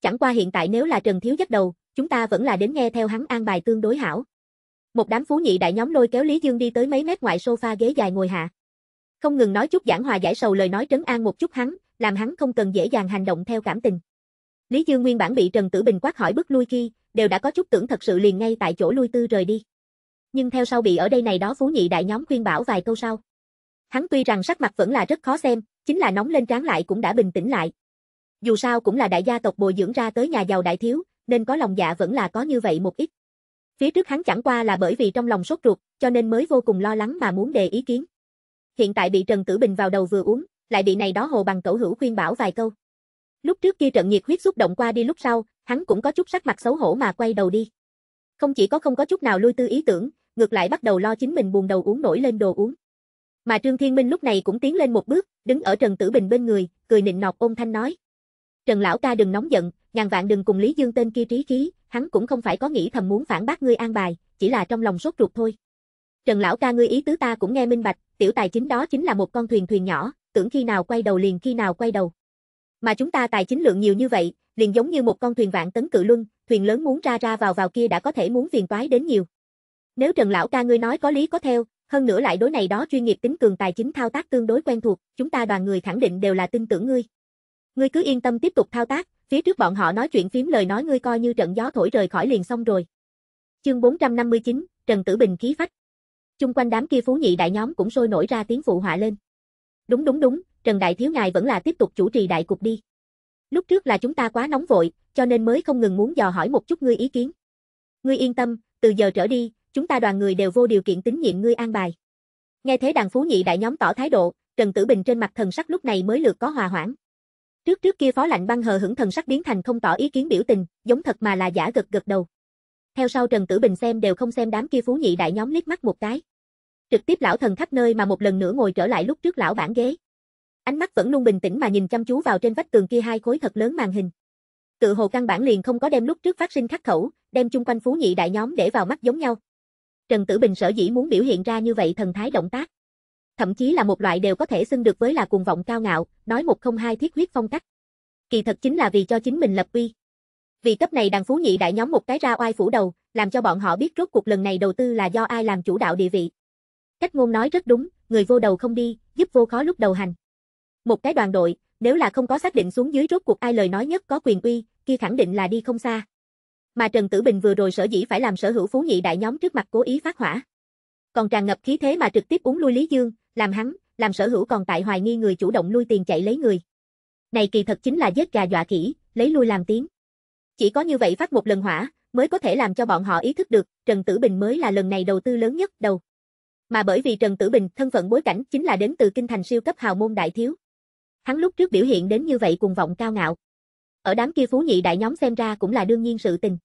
Chẳng qua hiện tại nếu là Trần Thiếu dắt đầu, chúng ta vẫn là đến nghe theo hắn an bài tương đối hảo. Một đám phú nhị đại nhóm lôi kéo Lý Dương đi tới mấy mét ngoài sofa ghế dài ngồi hạ. Không ngừng nói chút giảng hòa giải sầu lời nói trấn an một chút hắn, làm hắn không cần dễ dàng hành động theo cảm tình. Lý Dương nguyên bản bị Trần Tử Bình quát hỏi bước lui khi đều đã có chút tưởng thật sự liền ngay tại chỗ lui tư rời đi. Nhưng theo sau bị ở đây này đó phú nhị đại nhóm khuyên bảo vài câu sau. Hắn tuy rằng sắc mặt vẫn là rất khó xem, chính là nóng lên tráng lại cũng đã bình tĩnh lại. Dù sao cũng là đại gia tộc bồi dưỡng ra tới nhà giàu đại thiếu, nên có lòng dạ vẫn là có như vậy một ít. Phía trước hắn chẳng qua là bởi vì trong lòng sốt ruột, cho nên mới vô cùng lo lắng mà muốn đề ý kiến. Hiện tại bị Trần Tử Bình vào đầu vừa uống, lại bị này đó hồ bằng cẩu hữu khuyên bảo vài câu. Lúc trước kia trận nhiệt huyết xúc động qua đi lúc sau, hắn cũng có chút sắc mặt xấu hổ mà quay đầu đi. Không chỉ có không có chút nào lui tư ý tưởng, ngược lại bắt đầu lo chính mình buồn đầu uống nổi lên đồ uống. Mà Trương Thiên Minh lúc này cũng tiến lên một bước, đứng ở Trần Tử Bình bên người, cười nịnh nọt ôn thanh nói: "Trần lão ca đừng nóng giận, ngàn vạn đừng cùng Lý Dương tên kia trí khí, hắn cũng không phải có nghĩ thầm muốn phản bác ngươi an bài, chỉ là trong lòng sốt ruột thôi." Trần lão ca ngươi ý tứ ta cũng nghe minh bạch, tiểu tài chính đó chính là một con thuyền thuyền nhỏ, tưởng khi nào quay đầu liền khi nào quay đầu. Mà chúng ta tài chính lượng nhiều như vậy, liền giống như một con thuyền vạn tấn cự luân, thuyền lớn muốn ra ra vào vào kia đã có thể muốn phiền toái đến nhiều. Nếu Trần lão ca ngươi nói có lý có theo, hơn nữa lại đối này đó chuyên nghiệp tính cường tài chính thao tác tương đối quen thuộc, chúng ta đoàn người khẳng định đều là tin tưởng ngươi. Ngươi cứ yên tâm tiếp tục thao tác, phía trước bọn họ nói chuyện phím lời nói ngươi coi như trận gió thổi rời khỏi liền xong rồi. Chương 459, Trần Tử Bình ký phách. Chung quanh đám kia phú nhị đại nhóm cũng sôi nổi ra tiếng phụ họa lên. Đúng đúng đúng, Trần Đại Thiếu Ngài vẫn là tiếp tục chủ trì đại cục đi. Lúc trước là chúng ta quá nóng vội, cho nên mới không ngừng muốn dò hỏi một chút ngươi ý kiến. Ngươi yên tâm, từ giờ trở đi, chúng ta đoàn người đều vô điều kiện tín nhiệm ngươi an bài. Nghe thế đàn phú nhị đại nhóm tỏ thái độ, Trần Tử Bình trên mặt thần sắc lúc này mới lượt có hòa hoãn. Trước trước kia phó lạnh băng hờ hững thần sắc biến thành không tỏ ý kiến biểu tình, giống thật mà là giả gật gật đầu. Theo sau Trần Tử Bình xem đều không xem đám kia phú nhị đại nhóm liếc mắt một cái trực tiếp lão thần khắp nơi mà một lần nữa ngồi trở lại lúc trước lão bản ghế. Ánh mắt vẫn luôn bình tĩnh mà nhìn chăm chú vào trên vách tường kia hai khối thật lớn màn hình. Tự hồ căn bản liền không có đem lúc trước phát sinh khắc khẩu, đem chung quanh phú nhị đại nhóm để vào mắt giống nhau. Trần Tử Bình sở dĩ muốn biểu hiện ra như vậy thần thái động tác, thậm chí là một loại đều có thể xưng được với là cuồng vọng cao ngạo, nói một không hai thiết huyết phong cách. Kỳ thật chính là vì cho chính mình lập uy. Vì cấp này đàn phú nhị đại nhóm một cái ra oai phủ đầu, làm cho bọn họ biết rốt cuộc lần này đầu tư là do ai làm chủ đạo địa vị. Cách ngôn nói rất đúng, người vô đầu không đi, giúp vô khó lúc đầu hành. Một cái đoàn đội, nếu là không có xác định xuống dưới rốt cuộc ai lời nói nhất có quyền uy, kia khẳng định là đi không xa. Mà Trần Tử Bình vừa rồi sở dĩ phải làm sở hữu phú nhị đại nhóm trước mặt cố ý phát hỏa. Còn tràn ngập khí thế mà trực tiếp uống lui Lý Dương, làm hắn, làm sở hữu còn tại hoài nghi người chủ động lui tiền chạy lấy người. Này kỳ thật chính là giết gà dọa khỉ, lấy lui làm tiếng. Chỉ có như vậy phát một lần hỏa, mới có thể làm cho bọn họ ý thức được, Trần Tử Bình mới là lần này đầu tư lớn nhất đầu mà bởi vì Trần Tử Bình thân phận bối cảnh chính là đến từ kinh thành siêu cấp hào môn đại thiếu. Hắn lúc trước biểu hiện đến như vậy cuồng vọng cao ngạo. Ở đám kia phú nhị đại nhóm xem ra cũng là đương nhiên sự tình.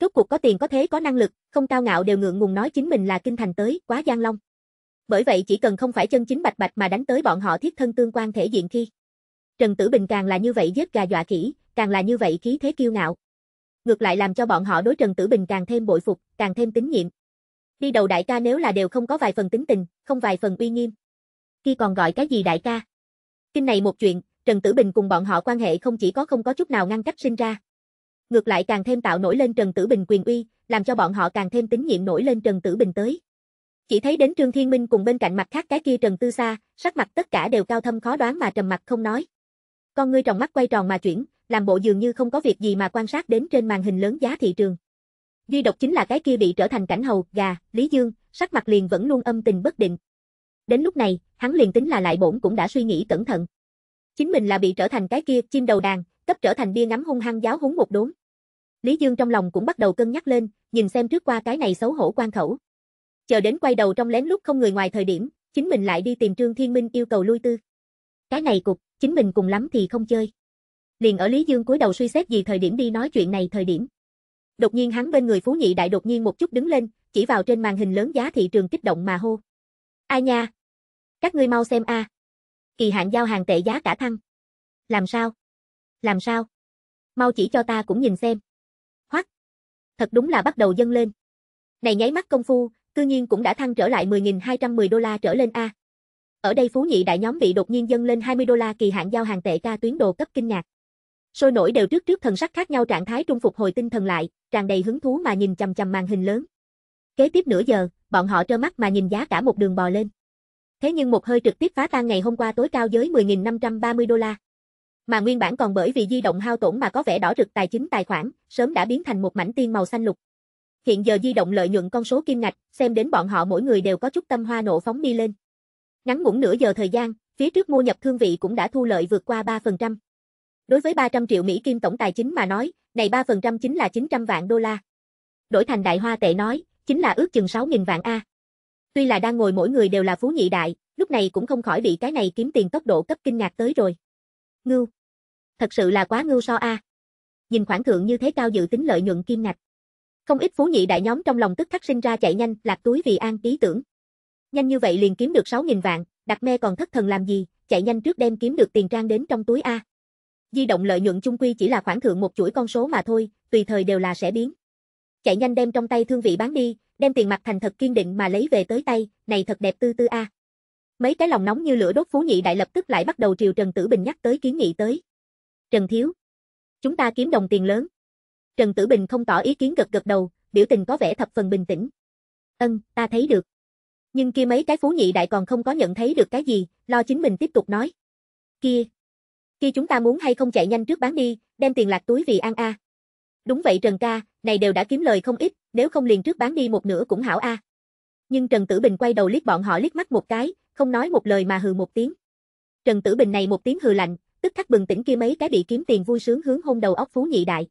Rốt cuộc có tiền có thế có năng lực, không cao ngạo đều ngượng ngùng nói chính mình là kinh thành tới, quá gian long. Bởi vậy chỉ cần không phải chân chính bạch bạch mà đánh tới bọn họ thiết thân tương quan thể diện khi. Trần Tử Bình càng là như vậy giết gà dọa khỉ, càng là như vậy khí thế kiêu ngạo. Ngược lại làm cho bọn họ đối Trần Tử Bình càng thêm bội phục, càng thêm tín nhiệm. Đi đầu đại ca nếu là đều không có vài phần tính tình, không vài phần uy nghiêm. Khi còn gọi cái gì đại ca? Kinh này một chuyện, Trần Tử Bình cùng bọn họ quan hệ không chỉ có không có chút nào ngăn cách sinh ra. Ngược lại càng thêm tạo nổi lên Trần Tử Bình quyền uy, làm cho bọn họ càng thêm tín nhiệm nổi lên Trần Tử Bình tới. Chỉ thấy đến Trương Thiên Minh cùng bên cạnh mặt khác cái kia Trần Tư Sa, sắc mặt tất cả đều cao thâm khó đoán mà trầm mặt không nói. Con ngươi trong mắt quay tròn mà chuyển, làm bộ dường như không có việc gì mà quan sát đến trên màn hình lớn giá thị trường. Duy độc chính là cái kia bị trở thành cảnh hầu, gà, Lý Dương, sắc mặt liền vẫn luôn âm tình bất định. Đến lúc này, hắn liền tính là lại bổn cũng đã suy nghĩ cẩn thận. Chính mình là bị trở thành cái kia chim đầu đàn, cấp trở thành bia ngắm hung hăng giáo húng một đốn. Lý Dương trong lòng cũng bắt đầu cân nhắc lên, nhìn xem trước qua cái này xấu hổ quan khẩu. Chờ đến quay đầu trong lén lúc không người ngoài thời điểm, chính mình lại đi tìm Trương Thiên Minh yêu cầu lui tư. Cái này cục, chính mình cùng lắm thì không chơi. Liền ở Lý Dương cúi đầu suy xét gì thời điểm đi nói chuyện này thời điểm. Đột nhiên hắn bên người Phú Nhị Đại đột nhiên một chút đứng lên, chỉ vào trên màn hình lớn giá thị trường kích động mà hô. Ai nha? Các ngươi mau xem a. À. Kỳ hạn giao hàng tệ giá cả thăng. Làm sao? Làm sao? Mau chỉ cho ta cũng nhìn xem. Hoắc. Thật đúng là bắt đầu dâng lên. Này nháy mắt công phu, cư nhiên cũng đã thăng trở lại 10.210 đô la trở lên a. À. Ở đây Phú Nhị Đại nhóm bị đột nhiên dâng lên 20 đô la kỳ hạn giao hàng tệ ca tuyến đồ cấp kinh ngạc sôi nổi đều trước trước thần sắc khác nhau trạng thái trung phục hồi tinh thần lại, tràn đầy hứng thú mà nhìn chằm chằm màn hình lớn. Kế tiếp nửa giờ, bọn họ trơ mắt mà nhìn giá cả một đường bò lên. Thế nhưng một hơi trực tiếp phá tan ngày hôm qua tối cao giới 10.530 đô la. Mà nguyên bản còn bởi vì di động hao tổn mà có vẻ đỏ rực tài chính tài khoản, sớm đã biến thành một mảnh tiên màu xanh lục. Hiện giờ di động lợi nhuận con số kim ngạch, xem đến bọn họ mỗi người đều có chút tâm hoa nộ phóng đi lên. Ngắn ngủn nửa giờ thời gian, phía trước mua nhập thương vị cũng đã thu lợi vượt qua 3%. Đối với 300 triệu Mỹ Kim tổng tài chính mà nói, này 3% chính là 900 vạn đô la. Đổi thành đại hoa tệ nói, chính là ước chừng 6.000 vạn A. Tuy là đang ngồi mỗi người đều là phú nhị đại, lúc này cũng không khỏi bị cái này kiếm tiền tốc độ cấp kinh ngạc tới rồi. Ngưu. Thật sự là quá ngưu so A. Nhìn khoản thượng như thế cao dự tính lợi nhuận kim ngạch. Không ít phú nhị đại nhóm trong lòng tức khắc sinh ra chạy nhanh, lạc túi vì an ý tưởng. Nhanh như vậy liền kiếm được 6.000 vạn, đặt me còn thất thần làm gì, chạy nhanh trước đem kiếm được tiền trang đến trong túi A. Di động lợi nhuận chung quy chỉ là khoảng thượng một chuỗi con số mà thôi, tùy thời đều là sẽ biến. Chạy nhanh đem trong tay thương vị bán đi, đem tiền mặt thành thật kiên định mà lấy về tới tay, này thật đẹp tư tư a. À. Mấy cái lòng nóng như lửa đốt phú nhị đại lập tức lại bắt đầu triều Trần Tử Bình nhắc tới kiến nghị tới. Trần Thiếu. Chúng ta kiếm đồng tiền lớn. Trần Tử Bình không tỏ ý kiến gật gật đầu, biểu tình có vẻ thập phần bình tĩnh. Ân, ta thấy được. Nhưng kia mấy cái phú nhị đại còn không có nhận thấy được cái gì, lo chính mình tiếp tục nói. Kia, khi chúng ta muốn hay không chạy nhanh trước bán đi, đem tiền lạc túi vì an a. À. Đúng vậy Trần ca, này đều đã kiếm lời không ít, nếu không liền trước bán đi một nửa cũng hảo a. À. Nhưng Trần Tử Bình quay đầu liếc bọn họ liếc mắt một cái, không nói một lời mà hừ một tiếng. Trần Tử Bình này một tiếng hừ lạnh, tức khắc bừng tỉnh kia mấy cái bị kiếm tiền vui sướng hướng hôn đầu óc phú nhị đại.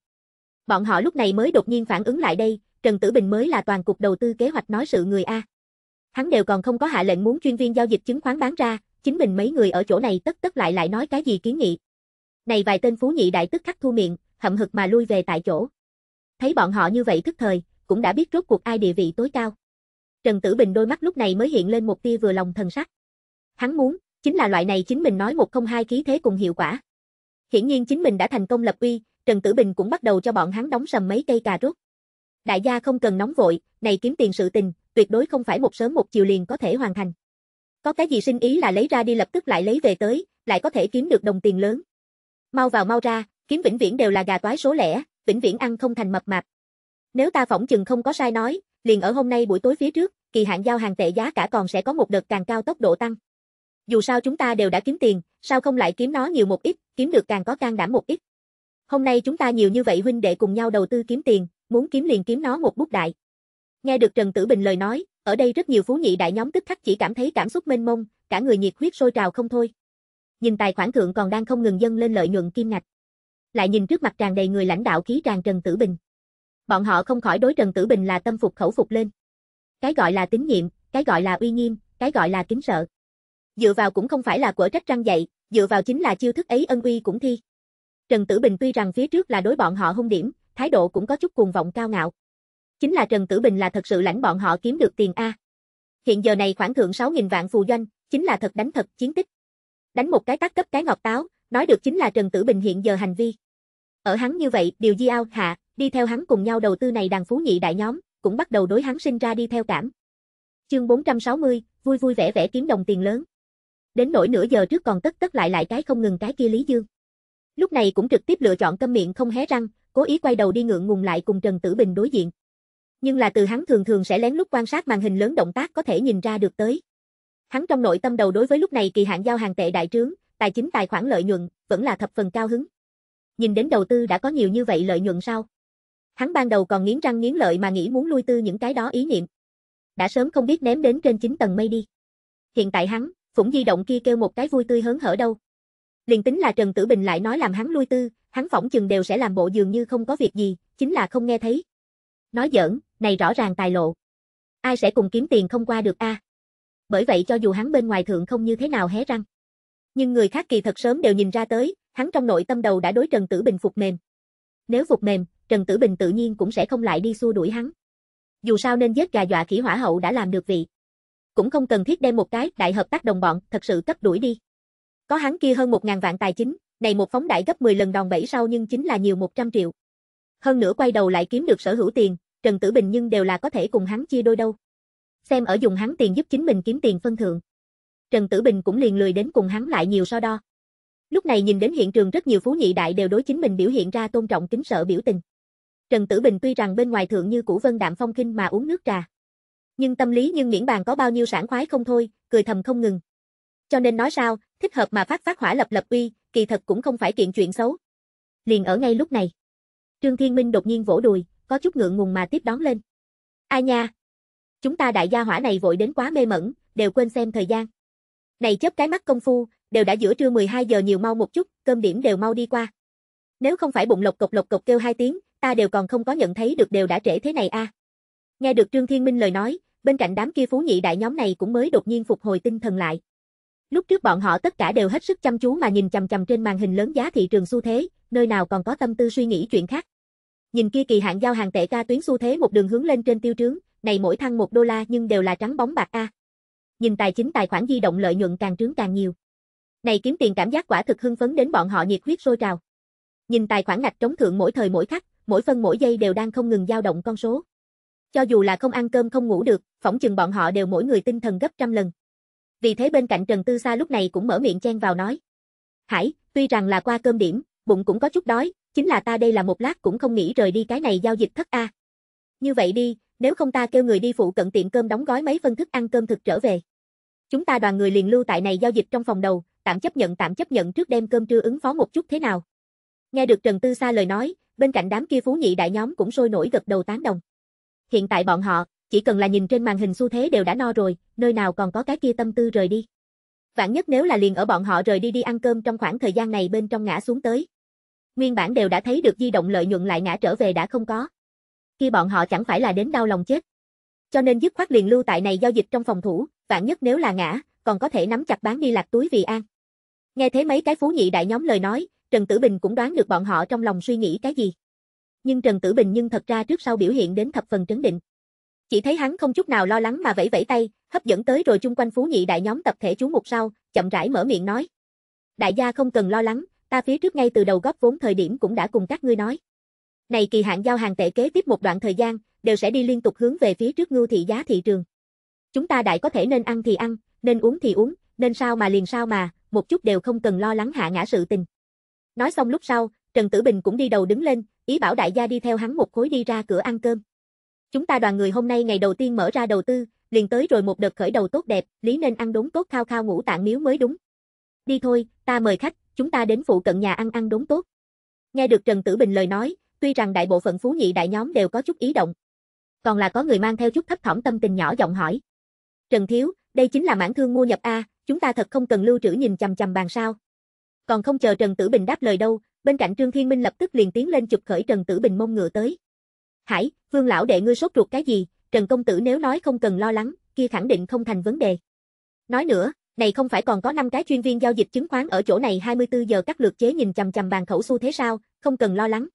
Bọn họ lúc này mới đột nhiên phản ứng lại đây, Trần Tử Bình mới là toàn cục đầu tư kế hoạch nói sự người a. Hắn đều còn không có hạ lệnh muốn chuyên viên giao dịch chứng khoán bán ra, chính mình mấy người ở chỗ này tất tất lại lại nói cái gì kiến nghị. Này vài tên phú nhị đại tức khắc thu miệng, hậm hực mà lui về tại chỗ. Thấy bọn họ như vậy thức thời, cũng đã biết rốt cuộc ai địa vị tối cao. Trần Tử Bình đôi mắt lúc này mới hiện lên một tia vừa lòng thần sắc. Hắn muốn, chính là loại này chính mình nói một không hai khí thế cùng hiệu quả. Hiển nhiên chính mình đã thành công lập uy, Trần Tử Bình cũng bắt đầu cho bọn hắn đóng sầm mấy cây cà rốt. Đại gia không cần nóng vội, này kiếm tiền sự tình, tuyệt đối không phải một sớm một chiều liền có thể hoàn thành. Có cái gì sinh ý là lấy ra đi lập tức lại lấy về tới, lại có thể kiếm được đồng tiền lớn. Mau vào mau ra, kiếm vĩnh viễn đều là gà toái số lẻ, vĩnh viễn ăn không thành mập mạp. Nếu ta phỏng chừng không có sai nói, liền ở hôm nay buổi tối phía trước, kỳ hạn giao hàng tệ giá cả còn sẽ có một đợt càng cao tốc độ tăng. Dù sao chúng ta đều đã kiếm tiền, sao không lại kiếm nó nhiều một ít, kiếm được càng có can đảm một ít. Hôm nay chúng ta nhiều như vậy huynh đệ cùng nhau đầu tư kiếm tiền, muốn kiếm liền kiếm nó một bút đại. Nghe được Trần Tử Bình lời nói, ở đây rất nhiều phú nhị đại nhóm tức khắc chỉ cảm thấy cảm xúc mênh mông, cả người nhiệt huyết sôi trào không thôi. Nhìn tài khoản thượng còn đang không ngừng dâng lên lợi nhuận kim ngạch. Lại nhìn trước mặt tràn đầy người lãnh đạo khí tràn Trần Tử Bình. Bọn họ không khỏi đối Trần Tử Bình là tâm phục khẩu phục lên. Cái gọi là tín nhiệm, cái gọi là uy nghiêm, cái gọi là kính sợ. Dựa vào cũng không phải là của trách răng dạy, dựa vào chính là chiêu thức ấy ân uy cũng thi. Trần Tử Bình tuy rằng phía trước là đối bọn họ hung điểm, thái độ cũng có chút cuồng vọng cao ngạo chính là Trần Tử Bình là thật sự lãnh bọn họ kiếm được tiền A. Hiện giờ này khoảng thượng 6.000 vạn phù doanh, chính là thật đánh thật chiến tích. Đánh một cái tác cấp cái ngọt táo, nói được chính là Trần Tử Bình hiện giờ hành vi. Ở hắn như vậy, điều di ao hạ, đi theo hắn cùng nhau đầu tư này đàn phú nhị đại nhóm, cũng bắt đầu đối hắn sinh ra đi theo cảm. Chương 460, vui vui vẻ vẻ kiếm đồng tiền lớn. Đến nỗi nửa giờ trước còn tất tất lại lại cái không ngừng cái kia Lý Dương. Lúc này cũng trực tiếp lựa chọn câm miệng không hé răng, cố ý quay đầu đi ngượng ngùng lại cùng Trần Tử Bình đối diện, nhưng là từ hắn thường thường sẽ lén lút quan sát màn hình lớn động tác có thể nhìn ra được tới. Hắn trong nội tâm đầu đối với lúc này kỳ hạn giao hàng tệ đại trướng, tài chính tài khoản lợi nhuận vẫn là thập phần cao hứng. Nhìn đến đầu tư đã có nhiều như vậy lợi nhuận sao? Hắn ban đầu còn nghiến răng nghiến lợi mà nghĩ muốn lui tư những cái đó ý niệm. Đã sớm không biết ném đến trên 9 tầng mây đi. Hiện tại hắn, phủng di động kia kêu một cái vui tươi hớn hở đâu. Liền tính là Trần Tử Bình lại nói làm hắn lui tư, hắn phỏng chừng đều sẽ làm bộ dường như không có việc gì, chính là không nghe thấy, Nói giỡn, này rõ ràng tài lộ. Ai sẽ cùng kiếm tiền không qua được a? À? Bởi vậy cho dù hắn bên ngoài thượng không như thế nào hé răng. Nhưng người khác kỳ thật sớm đều nhìn ra tới, hắn trong nội tâm đầu đã đối Trần Tử Bình phục mềm. Nếu phục mềm, Trần Tử Bình tự nhiên cũng sẽ không lại đi xua đuổi hắn. Dù sao nên giết gà dọa khỉ hỏa hậu đã làm được vị. Cũng không cần thiết đem một cái đại hợp tác đồng bọn thật sự cất đuổi đi. Có hắn kia hơn một ngàn vạn tài chính, này một phóng đại gấp 10 lần đòn bẩy sau nhưng chính là nhiều 100 triệu. Hơn nữa quay đầu lại kiếm được sở hữu tiền, Trần Tử Bình nhưng đều là có thể cùng hắn chia đôi đâu. Xem ở dùng hắn tiền giúp chính mình kiếm tiền phân thượng. Trần Tử Bình cũng liền lười đến cùng hắn lại nhiều so đo. Lúc này nhìn đến hiện trường rất nhiều phú nhị đại đều đối chính mình biểu hiện ra tôn trọng kính sợ biểu tình. Trần Tử Bình tuy rằng bên ngoài thượng như cũ vân đạm phong kinh mà uống nước trà. Nhưng tâm lý nhưng miễn bàn có bao nhiêu sảng khoái không thôi, cười thầm không ngừng. Cho nên nói sao, thích hợp mà phát phát hỏa lập lập uy, kỳ thật cũng không phải kiện chuyện xấu. Liền ở ngay lúc này. Trương Thiên Minh đột nhiên vỗ đùi, có chút ngượng ngùng mà tiếp đón lên. Ai nha? Chúng ta đại gia hỏa này vội đến quá mê mẩn, đều quên xem thời gian. Này chớp cái mắt công phu, đều đã giữa trưa 12 giờ nhiều mau một chút, cơm điểm đều mau đi qua. Nếu không phải bụng lộc cục lộc cục kêu hai tiếng, ta đều còn không có nhận thấy được đều đã trễ thế này a. À. Nghe được Trương Thiên Minh lời nói, bên cạnh đám kia phú nhị đại nhóm này cũng mới đột nhiên phục hồi tinh thần lại. Lúc trước bọn họ tất cả đều hết sức chăm chú mà nhìn chằm chằm trên màn hình lớn giá thị trường xu thế, nơi nào còn có tâm tư suy nghĩ chuyện khác. Nhìn kia kỳ hạn giao hàng tệ ca tuyến xu thế một đường hướng lên trên tiêu trướng, này mỗi thăng một đô la nhưng đều là trắng bóng bạc a. Nhìn tài chính tài khoản di động lợi nhuận càng trướng càng nhiều. Này kiếm tiền cảm giác quả thực hưng phấn đến bọn họ nhiệt huyết sôi trào. Nhìn tài khoản ngạch trống thượng mỗi thời mỗi khắc, mỗi phân mỗi giây đều đang không ngừng dao động con số. Cho dù là không ăn cơm không ngủ được, phỏng chừng bọn họ đều mỗi người tinh thần gấp trăm lần. Vì thế bên cạnh Trần Tư Sa lúc này cũng mở miệng chen vào nói. Hải, tuy rằng là qua cơm điểm, bụng cũng có chút đói, chính là ta đây là một lát cũng không nghĩ rời đi cái này giao dịch thất a. Như vậy đi, nếu không ta kêu người đi phụ cận tiệm cơm đóng gói mấy phân thức ăn cơm thực trở về. Chúng ta đoàn người liền lưu tại này giao dịch trong phòng đầu, tạm chấp nhận tạm chấp nhận trước đem cơm trưa ứng phó một chút thế nào. Nghe được Trần Tư Sa lời nói, bên cạnh đám kia phú nhị đại nhóm cũng sôi nổi gật đầu tán đồng. Hiện tại bọn họ, chỉ cần là nhìn trên màn hình xu thế đều đã no rồi, nơi nào còn có cái kia tâm tư rời đi. Vạn nhất nếu là liền ở bọn họ rời đi đi ăn cơm trong khoảng thời gian này bên trong ngã xuống tới. Nguyên bản đều đã thấy được di động lợi nhuận lại ngã trở về đã không có. Khi bọn họ chẳng phải là đến đau lòng chết. Cho nên dứt khoát liền lưu tại này giao dịch trong phòng thủ, vạn nhất nếu là ngã, còn có thể nắm chặt bán đi lạc túi vì an. Nghe thế mấy cái phú nhị đại nhóm lời nói, Trần Tử Bình cũng đoán được bọn họ trong lòng suy nghĩ cái gì. Nhưng Trần Tử Bình nhưng thật ra trước sau biểu hiện đến thập phần trấn định. Chỉ thấy hắn không chút nào lo lắng mà vẫy vẫy tay, hấp dẫn tới rồi chung quanh phú nhị đại nhóm tập thể chú mục sau, chậm rãi mở miệng nói. Đại gia không cần lo lắng, ta phía trước ngay từ đầu góp vốn thời điểm cũng đã cùng các ngươi nói. Này kỳ hạn giao hàng tệ kế tiếp một đoạn thời gian, đều sẽ đi liên tục hướng về phía trước ngưu thị giá thị trường. Chúng ta đại có thể nên ăn thì ăn, nên uống thì uống, nên sao mà liền sao mà, một chút đều không cần lo lắng hạ ngã sự tình. Nói xong lúc sau, Trần Tử Bình cũng đi đầu đứng lên, ý bảo đại gia đi theo hắn một khối đi ra cửa ăn cơm. Chúng ta đoàn người hôm nay ngày đầu tiên mở ra đầu tư, liền tới rồi một đợt khởi đầu tốt đẹp, lý nên ăn đúng tốt khao khao ngủ tạng miếu mới đúng. Đi thôi, ta mời khách, chúng ta đến phụ cận nhà ăn ăn đốn tốt. Nghe được Trần Tử Bình lời nói, tuy rằng đại bộ phận phú nhị đại nhóm đều có chút ý động. Còn là có người mang theo chút thấp thỏm tâm tình nhỏ giọng hỏi. Trần Thiếu, đây chính là mãn thương mua nhập A, chúng ta thật không cần lưu trữ nhìn chằm chằm bàn sao. Còn không chờ Trần Tử Bình đáp lời đâu, bên cạnh Trương Thiên Minh lập tức liền tiến lên chụp khởi Trần Tử Bình mông ngựa tới. Hải, Vương lão đệ ngươi sốt ruột cái gì, Trần công tử nếu nói không cần lo lắng, kia khẳng định không thành vấn đề. Nói nữa, này không phải còn có 5 cái chuyên viên giao dịch chứng khoán ở chỗ này 24 giờ các lượt chế nhìn chằm chằm bàn khẩu xu thế sao, không cần lo lắng.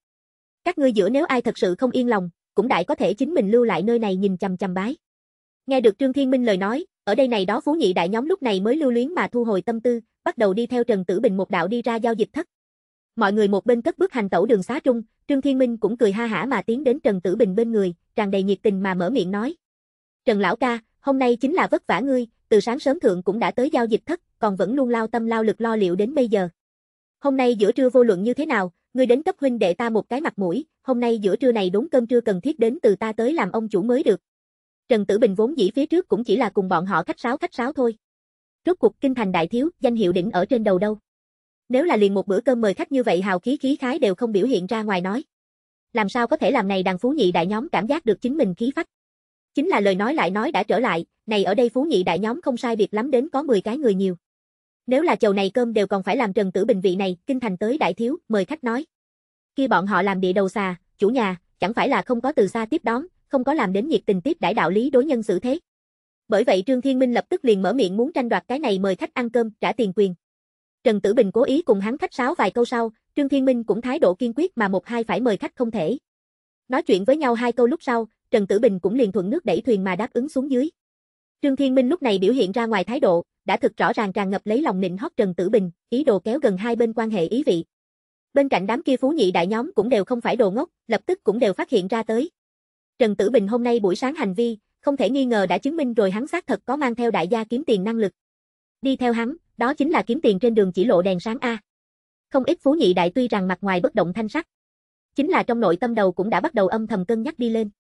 Các ngươi giữa nếu ai thật sự không yên lòng, cũng đại có thể chính mình lưu lại nơi này nhìn chằm chằm bái. Nghe được Trương Thiên Minh lời nói, ở đây này đó phú nhị đại nhóm lúc này mới lưu luyến mà thu hồi tâm tư, bắt đầu đi theo Trần Tử Bình một đạo đi ra giao dịch thất. Mọi người một bên cất bước hành tẩu đường xá trung, Trương Thiên Minh cũng cười ha hả mà tiến đến Trần Tử Bình bên người, tràn đầy nhiệt tình mà mở miệng nói. Trần Lão Ca, Hôm nay chính là vất vả ngươi, từ sáng sớm thượng cũng đã tới giao dịch thất, còn vẫn luôn lao tâm lao lực lo liệu đến bây giờ. Hôm nay giữa trưa vô luận như thế nào, ngươi đến cấp huynh đệ ta một cái mặt mũi, hôm nay giữa trưa này đúng cơm trưa cần thiết đến từ ta tới làm ông chủ mới được. Trần Tử Bình vốn dĩ phía trước cũng chỉ là cùng bọn họ khách sáo khách sáo thôi. Rốt cuộc kinh thành đại thiếu, danh hiệu đỉnh ở trên đầu đâu. Nếu là liền một bữa cơm mời khách như vậy hào khí khí khái đều không biểu hiện ra ngoài nói. Làm sao có thể làm này đàn phú nhị đại nhóm cảm giác được chính mình khí phách. Chính là lời nói lại nói đã trở lại, này ở đây phú nhị đại nhóm không sai việc lắm đến có 10 cái người nhiều. Nếu là chầu này cơm đều còn phải làm Trần Tử Bình vị này, kinh thành tới đại thiếu, mời khách nói. Khi bọn họ làm địa đầu xà, chủ nhà, chẳng phải là không có từ xa tiếp đón, không có làm đến nhiệt tình tiếp đãi đạo lý đối nhân xử thế. Bởi vậy Trương Thiên Minh lập tức liền mở miệng muốn tranh đoạt cái này mời khách ăn cơm, trả tiền quyền. Trần Tử Bình cố ý cùng hắn khách sáo vài câu sau, Trương Thiên Minh cũng thái độ kiên quyết mà một hai phải mời khách không thể. Nói chuyện với nhau hai câu lúc sau, Trần Tử Bình cũng liền thuận nước đẩy thuyền mà đáp ứng xuống dưới. Trương Thiên Minh lúc này biểu hiện ra ngoài thái độ, đã thực rõ ràng tràn ngập lấy lòng nịnh hót Trần Tử Bình, ý đồ kéo gần hai bên quan hệ ý vị. Bên cạnh đám kia phú nhị đại nhóm cũng đều không phải đồ ngốc, lập tức cũng đều phát hiện ra tới. Trần Tử Bình hôm nay buổi sáng hành vi, không thể nghi ngờ đã chứng minh rồi hắn xác thật có mang theo đại gia kiếm tiền năng lực. Đi theo hắn, đó chính là kiếm tiền trên đường chỉ lộ đèn sáng a. Không ít phú nhị đại tuy rằng mặt ngoài bất động thanh sắc, chính là trong nội tâm đầu cũng đã bắt đầu âm thầm cân nhắc đi lên.